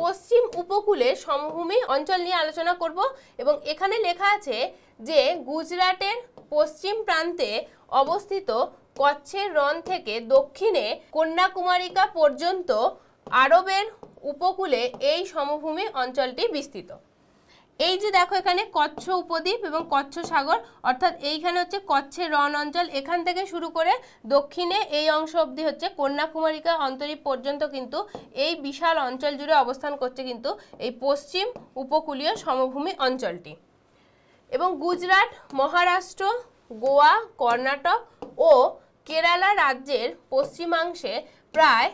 পশ্চিম উপকূলে সমভূমি অঞ্চল নিয়ে আলোচনা করব এবং এখানে লেখা আছে যে গুজরাটের পশ্চিম প্রান্তে অবস্থিত কচ্ছের রন থেকে দক্ষিণে কন্যাকুমারিকা পর্যন্ত আরবের উপকূলে এই সমভূমি অঞ্চলটি বিস্তৃত এই যে দেখো এখানে কচ্ছ উপদ্বীপ এবং কচ্ছ সাগর অর্থাৎ এইখানে হচ্ছে কচ্ছের রণ অঞ্চল এখান থেকে শুরু করে দক্ষিণে এই অংশ অবধি হচ্ছে কন্যাকুমারিকা অন্তরীপ পর্যন্ত কিন্তু এই বিশাল অঞ্চল জুড়ে অবস্থান করছে কিন্তু এই পশ্চিম উপকূলীয় সমভূমি অঞ্চলটি এবং গুজরাট মহারাষ্ট্র গোয়া কর্ণাটক ও কেরালা রাজ্যের পশ্চিমাংশে প্রায়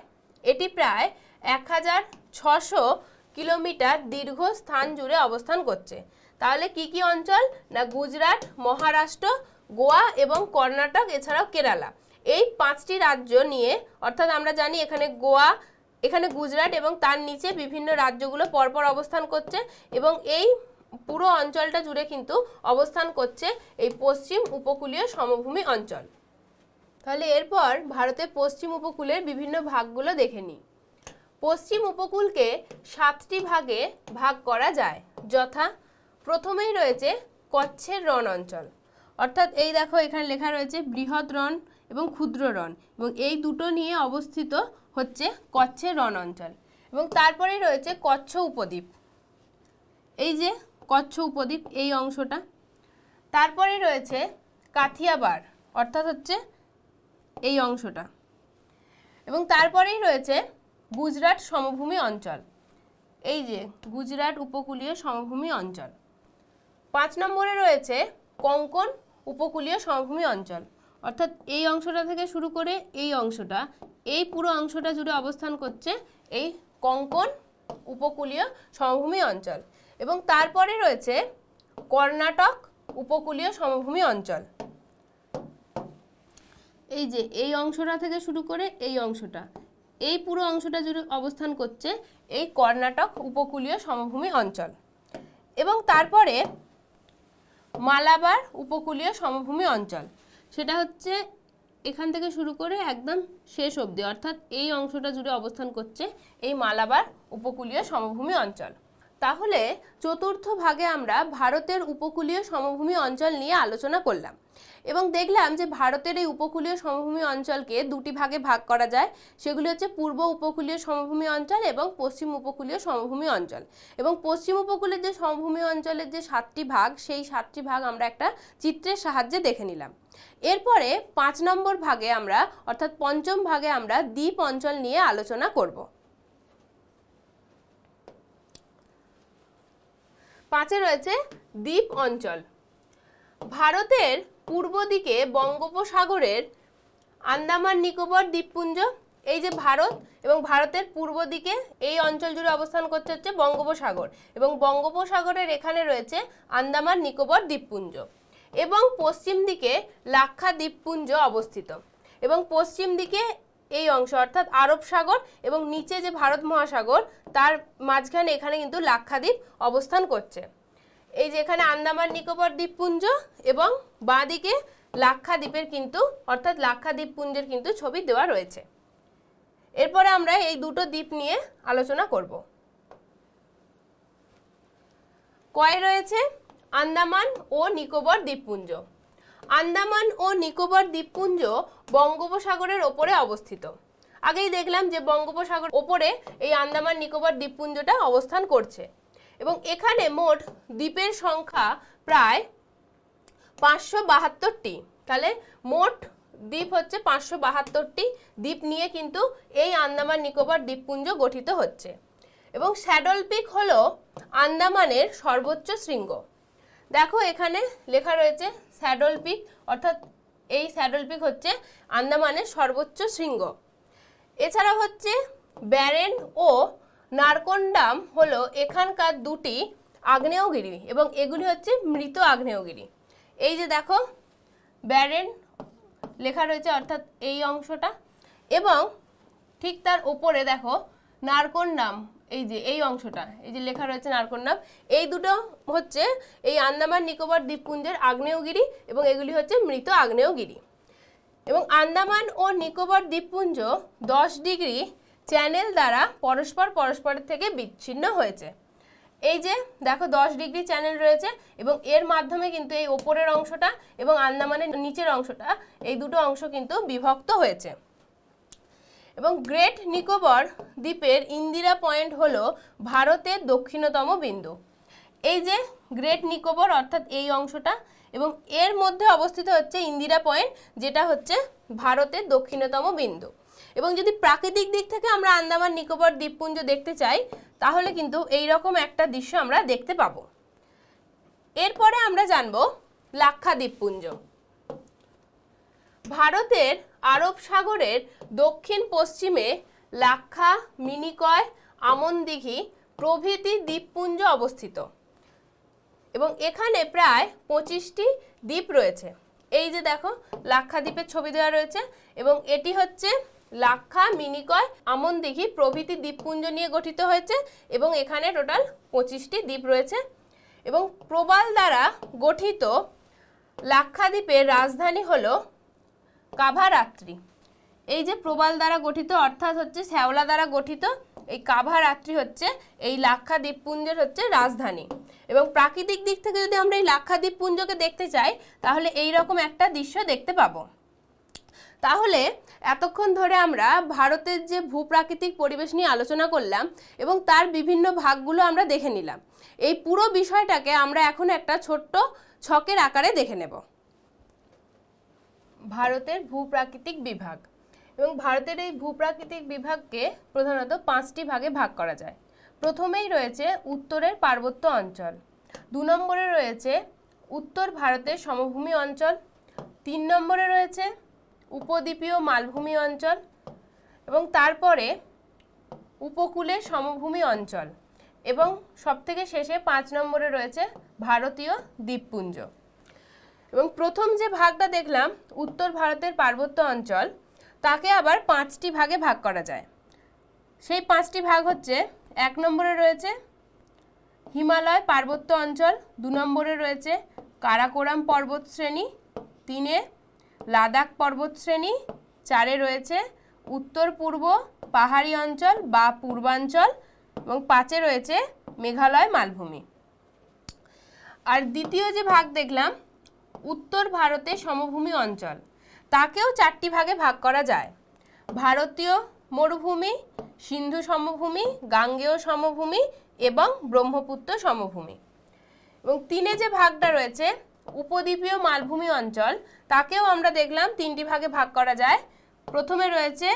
এটি প্রায় এক হাজার ছশো কিলোমিটার দীর্ঘ স্থান জুড়ে অবস্থান করছে তাহলে কি কি অঞ্চল না গুজরাট মহারাষ্ট্র গোয়া এবং কর্ণাটক এছাড়াও কেরালা এই পাঁচটি রাজ্য নিয়ে অর্থাৎ আমরা জানি এখানে গোয়া এখানে গুজরাট এবং তার নিচে বিভিন্ন রাজ্যগুলো পরপর অবস্থান করছে এবং এই পুরো অঞ্চলটা জুড়ে কিন্তু অবস্থান করছে এই পশ্চিম উপকূলীয় সমভূমি অঞ্চল তাহলে এরপর ভারতের পশ্চিম উপকূলের বিভিন্ন ভাগগুলো দেখে নিই পশ্চিম উপকূলকে সাতটি ভাগে ভাগ করা যায় যথা প্রথমেই রয়েছে কচ্ছের রণ অঞ্চল অর্থাৎ এই দেখো এখানে লেখা রয়েছে বৃহৎ রণ এবং ক্ষুদ্র রণ এবং এই দুটো নিয়ে অবস্থিত হচ্ছে কচ্ছের রণ অঞ্চল এবং তারপরে রয়েছে কচ্ছ উপদ্বীপ এই যে কচ্ছ উপদ্বীপ এই অংশটা তারপরে রয়েছে কাথিয়াবার অর্থাৎ হচ্ছে এই অংশটা এবং তারপরেই রয়েছে গুজরাট সমভূমি অঞ্চল এই যে গুজরাট উপকূলীয় সমভূমি অঞ্চল পাঁচ নম্বরে রয়েছে কঙ্কন উপকূলীয় সমভূমি অঞ্চল অর্থাৎ এই অংশটা থেকে শুরু করে এই অংশটা এই পুরো অংশটা জুড়ে অবস্থান করছে এই কঙ্কন উপকূলীয় সমভূমি অঞ্চল এবং তারপরে রয়েছে কর্ণাটক উপকূলীয় সমভূমি অঞ্চল এই যে এই অংশটা থেকে শুরু করে এই অংশটা এই পুরো অংশটা জুড়ে অবস্থান করছে এই কর্ণাটক উপকূলীয় সমভূমি অঞ্চল এবং তারপরে মালাবার উপকূলীয় সমভূমি অঞ্চল সেটা হচ্ছে এখান থেকে শুরু করে একদম শেষ অবধি অর্থাৎ এই অংশটা জুড়ে অবস্থান করছে এই মালাবার উপকূলীয় সমভূমি অঞ্চল তাহলে চতুর্থ ভাগে আমরা ভারতের উপকূলীয় সমভূমি অঞ্চল নিয়ে আলোচনা করলাম এবং দেখলাম যে ভারতের এই উপকূলীয় সমভূমি অঞ্চলকে দুটি ভাগে ভাগ করা যায় সেগুলি হচ্ছে পূর্ব উপকূলীয় সমভূমি অঞ্চল এবং পশ্চিম উপকূলীয় সমভূমি অঞ্চল এবং পশ্চিম উপকূলের যে সমভূমি অঞ্চলের যে সাতটি ভাগ সেই সাতটি ভাগ আমরা একটা চিত্রের সাহায্যে দেখে নিলাম এরপরে পাঁচ নম্বর ভাগে আমরা অর্থাৎ পঞ্চম ভাগে আমরা দ্বীপ অঞ্চল নিয়ে আলোচনা করব পাঁচে রয়েছে দ্বীপ অঞ্চল ভারতের পূর্ব দিকে বঙ্গোপসাগরের আন্দামান নিকোবর দ্বীপপুঞ্জ এই যে ভারত এবং ভারতের পূর্ব দিকে এই অঞ্চল জুড়ে অবস্থান করছে হচ্ছে বঙ্গোপসাগর এবং বঙ্গোপসাগরের এখানে রয়েছে আন্দামান নিকোবর দ্বীপপুঞ্জ এবং পশ্চিম দিকে লাক্ষা দ্বীপপুঞ্জ অবস্থিত এবং পশ্চিম দিকে এই অংশ অর্থাৎ আরব সাগর এবং নিচে যে ভারত মহাসাগর তার মাঝখানে এখানে কিন্তু লাক্ষাদ্বীপ অবস্থান করছে এই যে এখানে আন্দামান নিকোবর দ্বীপপুঞ্জ এবং বাঁদিকে লাক্ষাদ্বীপের কিন্তু অর্থাৎ লাক্ষাদ্বীপপুঞ্জের কিন্তু ছবি দেওয়া রয়েছে এরপরে আমরা এই দুটো দ্বীপ নিয়ে আলোচনা করব কয় রয়েছে আন্দামান ও নিকোবর দ্বীপপুঞ্জ আন্দামান ও নিকোবর দ্বীপপুঞ্জ বঙ্গোপসাগরের ওপরে অবস্থিত আগেই দেখলাম যে বঙ্গোপসাগর ওপরে এই আন্দামান নিকোবর দ্বীপপুঞ্জটা অবস্থান করছে এবং এখানে মোট দ্বীপের সংখ্যা প্রায় পাঁচশো বাহাত্তরটি তাহলে মোট দ্বীপ হচ্ছে পাঁচশো বাহাত্তরটি দ্বীপ নিয়ে কিন্তু এই আন্দামান নিকোবর দ্বীপপুঞ্জ গঠিত হচ্ছে এবং স্যাডল পিক হল আন্দামানের সর্বোচ্চ শৃঙ্গ দেখো এখানে লেখা রয়েছে স্যাডল পিক অর্থাৎ এই স্যাডল পিক হচ্ছে আন্দামানের সর্বোচ্চ শৃঙ্গ এছাড়া হচ্ছে ব্যারেন ও নারকন্ডাম হলো এখানকার দুটি আগ্নেয়গিরি এবং এগুলি হচ্ছে মৃত আগ্নেয়গিরি এই যে দেখো ব্যারেন লেখা রয়েছে অর্থাৎ এই অংশটা এবং ঠিক তার ওপরে দেখো নাম এই যে এই অংশটা এই যে লেখা রয়েছে নাম এই দুটো হচ্ছে এই আন্দামান নিকোবর দ্বীপপুঞ্জের আগ্নেয়গিরি এবং এগুলি হচ্ছে মৃত আগ্নেয়গিরি এবং আন্দামান ও নিকোবর দ্বীপপুঞ্জ দশ ডিগ্রি চ্যানেল দ্বারা পরস্পর পরস্পরের থেকে বিচ্ছিন্ন হয়েছে এই যে দেখো দশ ডিগ্রি চ্যানেল রয়েছে এবং এর মাধ্যমে কিন্তু এই ওপরের অংশটা এবং আন্দামানের নিচের অংশটা এই দুটো অংশ কিন্তু বিভক্ত হয়েছে এবং গ্রেট নিকোবর দ্বীপের ইন্দিরা পয়েন্ট হলো ভারতের দক্ষিণতম বিন্দু এই যে গ্রেট নিকোবর অর্থাৎ এই অংশটা এবং এর মধ্যে অবস্থিত হচ্ছে ইন্দিরা পয়েন্ট যেটা হচ্ছে ভারতের দক্ষিণতম বিন্দু এবং যদি প্রাকৃতিক দিক থেকে আমরা আন্দামান নিকোবর দ্বীপপুঞ্জ দেখতে চাই তাহলে কিন্তু এই রকম একটা দৃশ্য আমরা দেখতে পাবো এরপরে আমরা জানব লাক্ষা দ্বীপপুঞ্জ ভারতের আরব সাগরের দক্ষিণ পশ্চিমে লাক্ষা মিনিকয় আমনদিঘি প্রভৃতি দ্বীপপুঞ্জ অবস্থিত এবং এখানে প্রায় পঁচিশটি দ্বীপ রয়েছে এই যে দেখো লাক্ষা দ্বীপের ছবি দেওয়া রয়েছে এবং এটি হচ্ছে লাক্ষা মিনিকয় আমনদিঘি প্রভৃতি দ্বীপপুঞ্জ নিয়ে গঠিত হয়েছে এবং এখানে টোটাল পঁচিশটি দ্বীপ রয়েছে এবং প্রবাল দ্বারা গঠিত লাক্ষাদ্বীপের রাজধানী হল কাভারাত্রি এই যে প্রবাল দ্বারা গঠিত অর্থাৎ হচ্ছে শ্যাওলা দ্বারা গঠিত এই কাভারাত্রি হচ্ছে এই লাক্ষা দ্বীপপুঞ্জের হচ্ছে রাজধানী এবং প্রাকৃতিক দিক থেকে যদি আমরা এই লাক্ষা দ্বীপপুঞ্জকে দেখতে চাই তাহলে এই রকম একটা দৃশ্য দেখতে পাবো তাহলে এতক্ষণ ধরে আমরা ভারতের যে ভূপ্রাকৃতিক পরিবেশ নিয়ে আলোচনা করলাম এবং তার বিভিন্ন ভাগগুলো আমরা দেখে নিলাম এই পুরো বিষয়টাকে আমরা এখন একটা ছোট্ট ছকের আকারে দেখে নেব ভারতের ভূপ্রাকৃতিক বিভাগ এবং ভারতের এই ভূপ্রাকৃতিক বিভাগকে প্রধানত পাঁচটি ভাগে ভাগ করা যায় প্রথমেই রয়েছে উত্তরের পার্বত্য অঞ্চল দু নম্বরে রয়েছে উত্তর ভারতের সমভূমি অঞ্চল তিন নম্বরে রয়েছে উপদ্বীপীয় মালভূমি অঞ্চল এবং তারপরে উপকূলে সমভূমি অঞ্চল এবং সবথেকে শেষে পাঁচ নম্বরে রয়েছে ভারতীয় দ্বীপপুঞ্জ এবং প্রথম যে ভাগটা দেখলাম উত্তর ভারতের পার্বত্য অঞ্চল তাকে আবার পাঁচটি ভাগে ভাগ করা যায় সেই পাঁচটি ভাগ হচ্ছে এক নম্বরে রয়েছে হিমালয় পার্বত্য অঞ্চল দু নম্বরে রয়েছে কারাকোরাম পর্বত শ্রেণী তিনে লাদাখ পর্বতশ্রেণী চারে রয়েছে উত্তর পূর্ব পাহাড়ি অঞ্চল বা পূর্বাঞ্চল এবং পাঁচে রয়েছে মেঘালয় মালভূমি আর দ্বিতীয় যে ভাগ দেখলাম উত্তর ভারতে সমভূমি অঞ্চল তাকেও চারটি ভাগে ভাগ করা যায় ভারতীয় মরুভূমি সিন্ধু সমভূমি গাঙ্গেয় সমভূমি এবং ব্রহ্মপুত্র সমভূমি এবং তিনে যে ভাগটা রয়েছে উপদ্বীপীয় মালভূমি অঞ্চল তাকেও আমরা দেখলাম তিনটি ভাগে ভাগ করা যায় প্রথমে রয়েছে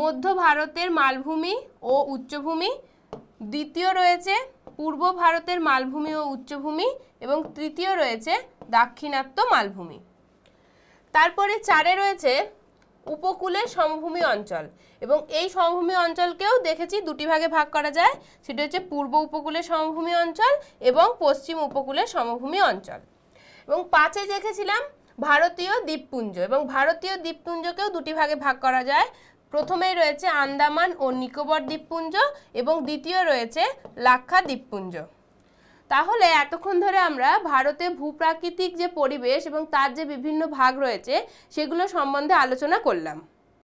মধ্য ভারতের মালভূমি ও উচ্চভূমি দ্বিতীয় রয়েছে পূর্ব ভারতের মালভূমি ও উচ্চভূমি এবং তৃতীয় রয়েছে দাক্ষিণাত্য মালভূমি তারপরে চারে রয়েছে উপকূলের সমভূমি অঞ্চল এবং এই সমভূমি অঞ্চলকেও দেখেছি দুটি ভাগে ভাগ করা যায় সেটা হচ্ছে পূর্ব উপকূলের সমভূমি অঞ্চল এবং পশ্চিম উপকূলের সমভূমি অঞ্চল এবং পাঁচে দেখেছিলাম ভারতীয় দ্বীপপুঞ্জ এবং ভারতীয় দ্বীপপুঞ্জকেও দুটি ভাগে ভাগ করা যায় প্রথমেই রয়েছে আন্দামান ও নিকোবর দ্বীপপুঞ্জ এবং দ্বিতীয় রয়েছে লাক্ষা দ্বীপপুঞ্জ তাহলে এতক্ষণ ধরে আমরা ভারতে ভূপ্রাকৃতিক যে পরিবেশ এবং তার যে বিভিন্ন ভাগ রয়েছে সেগুলো সম্বন্ধে আলোচনা করলাম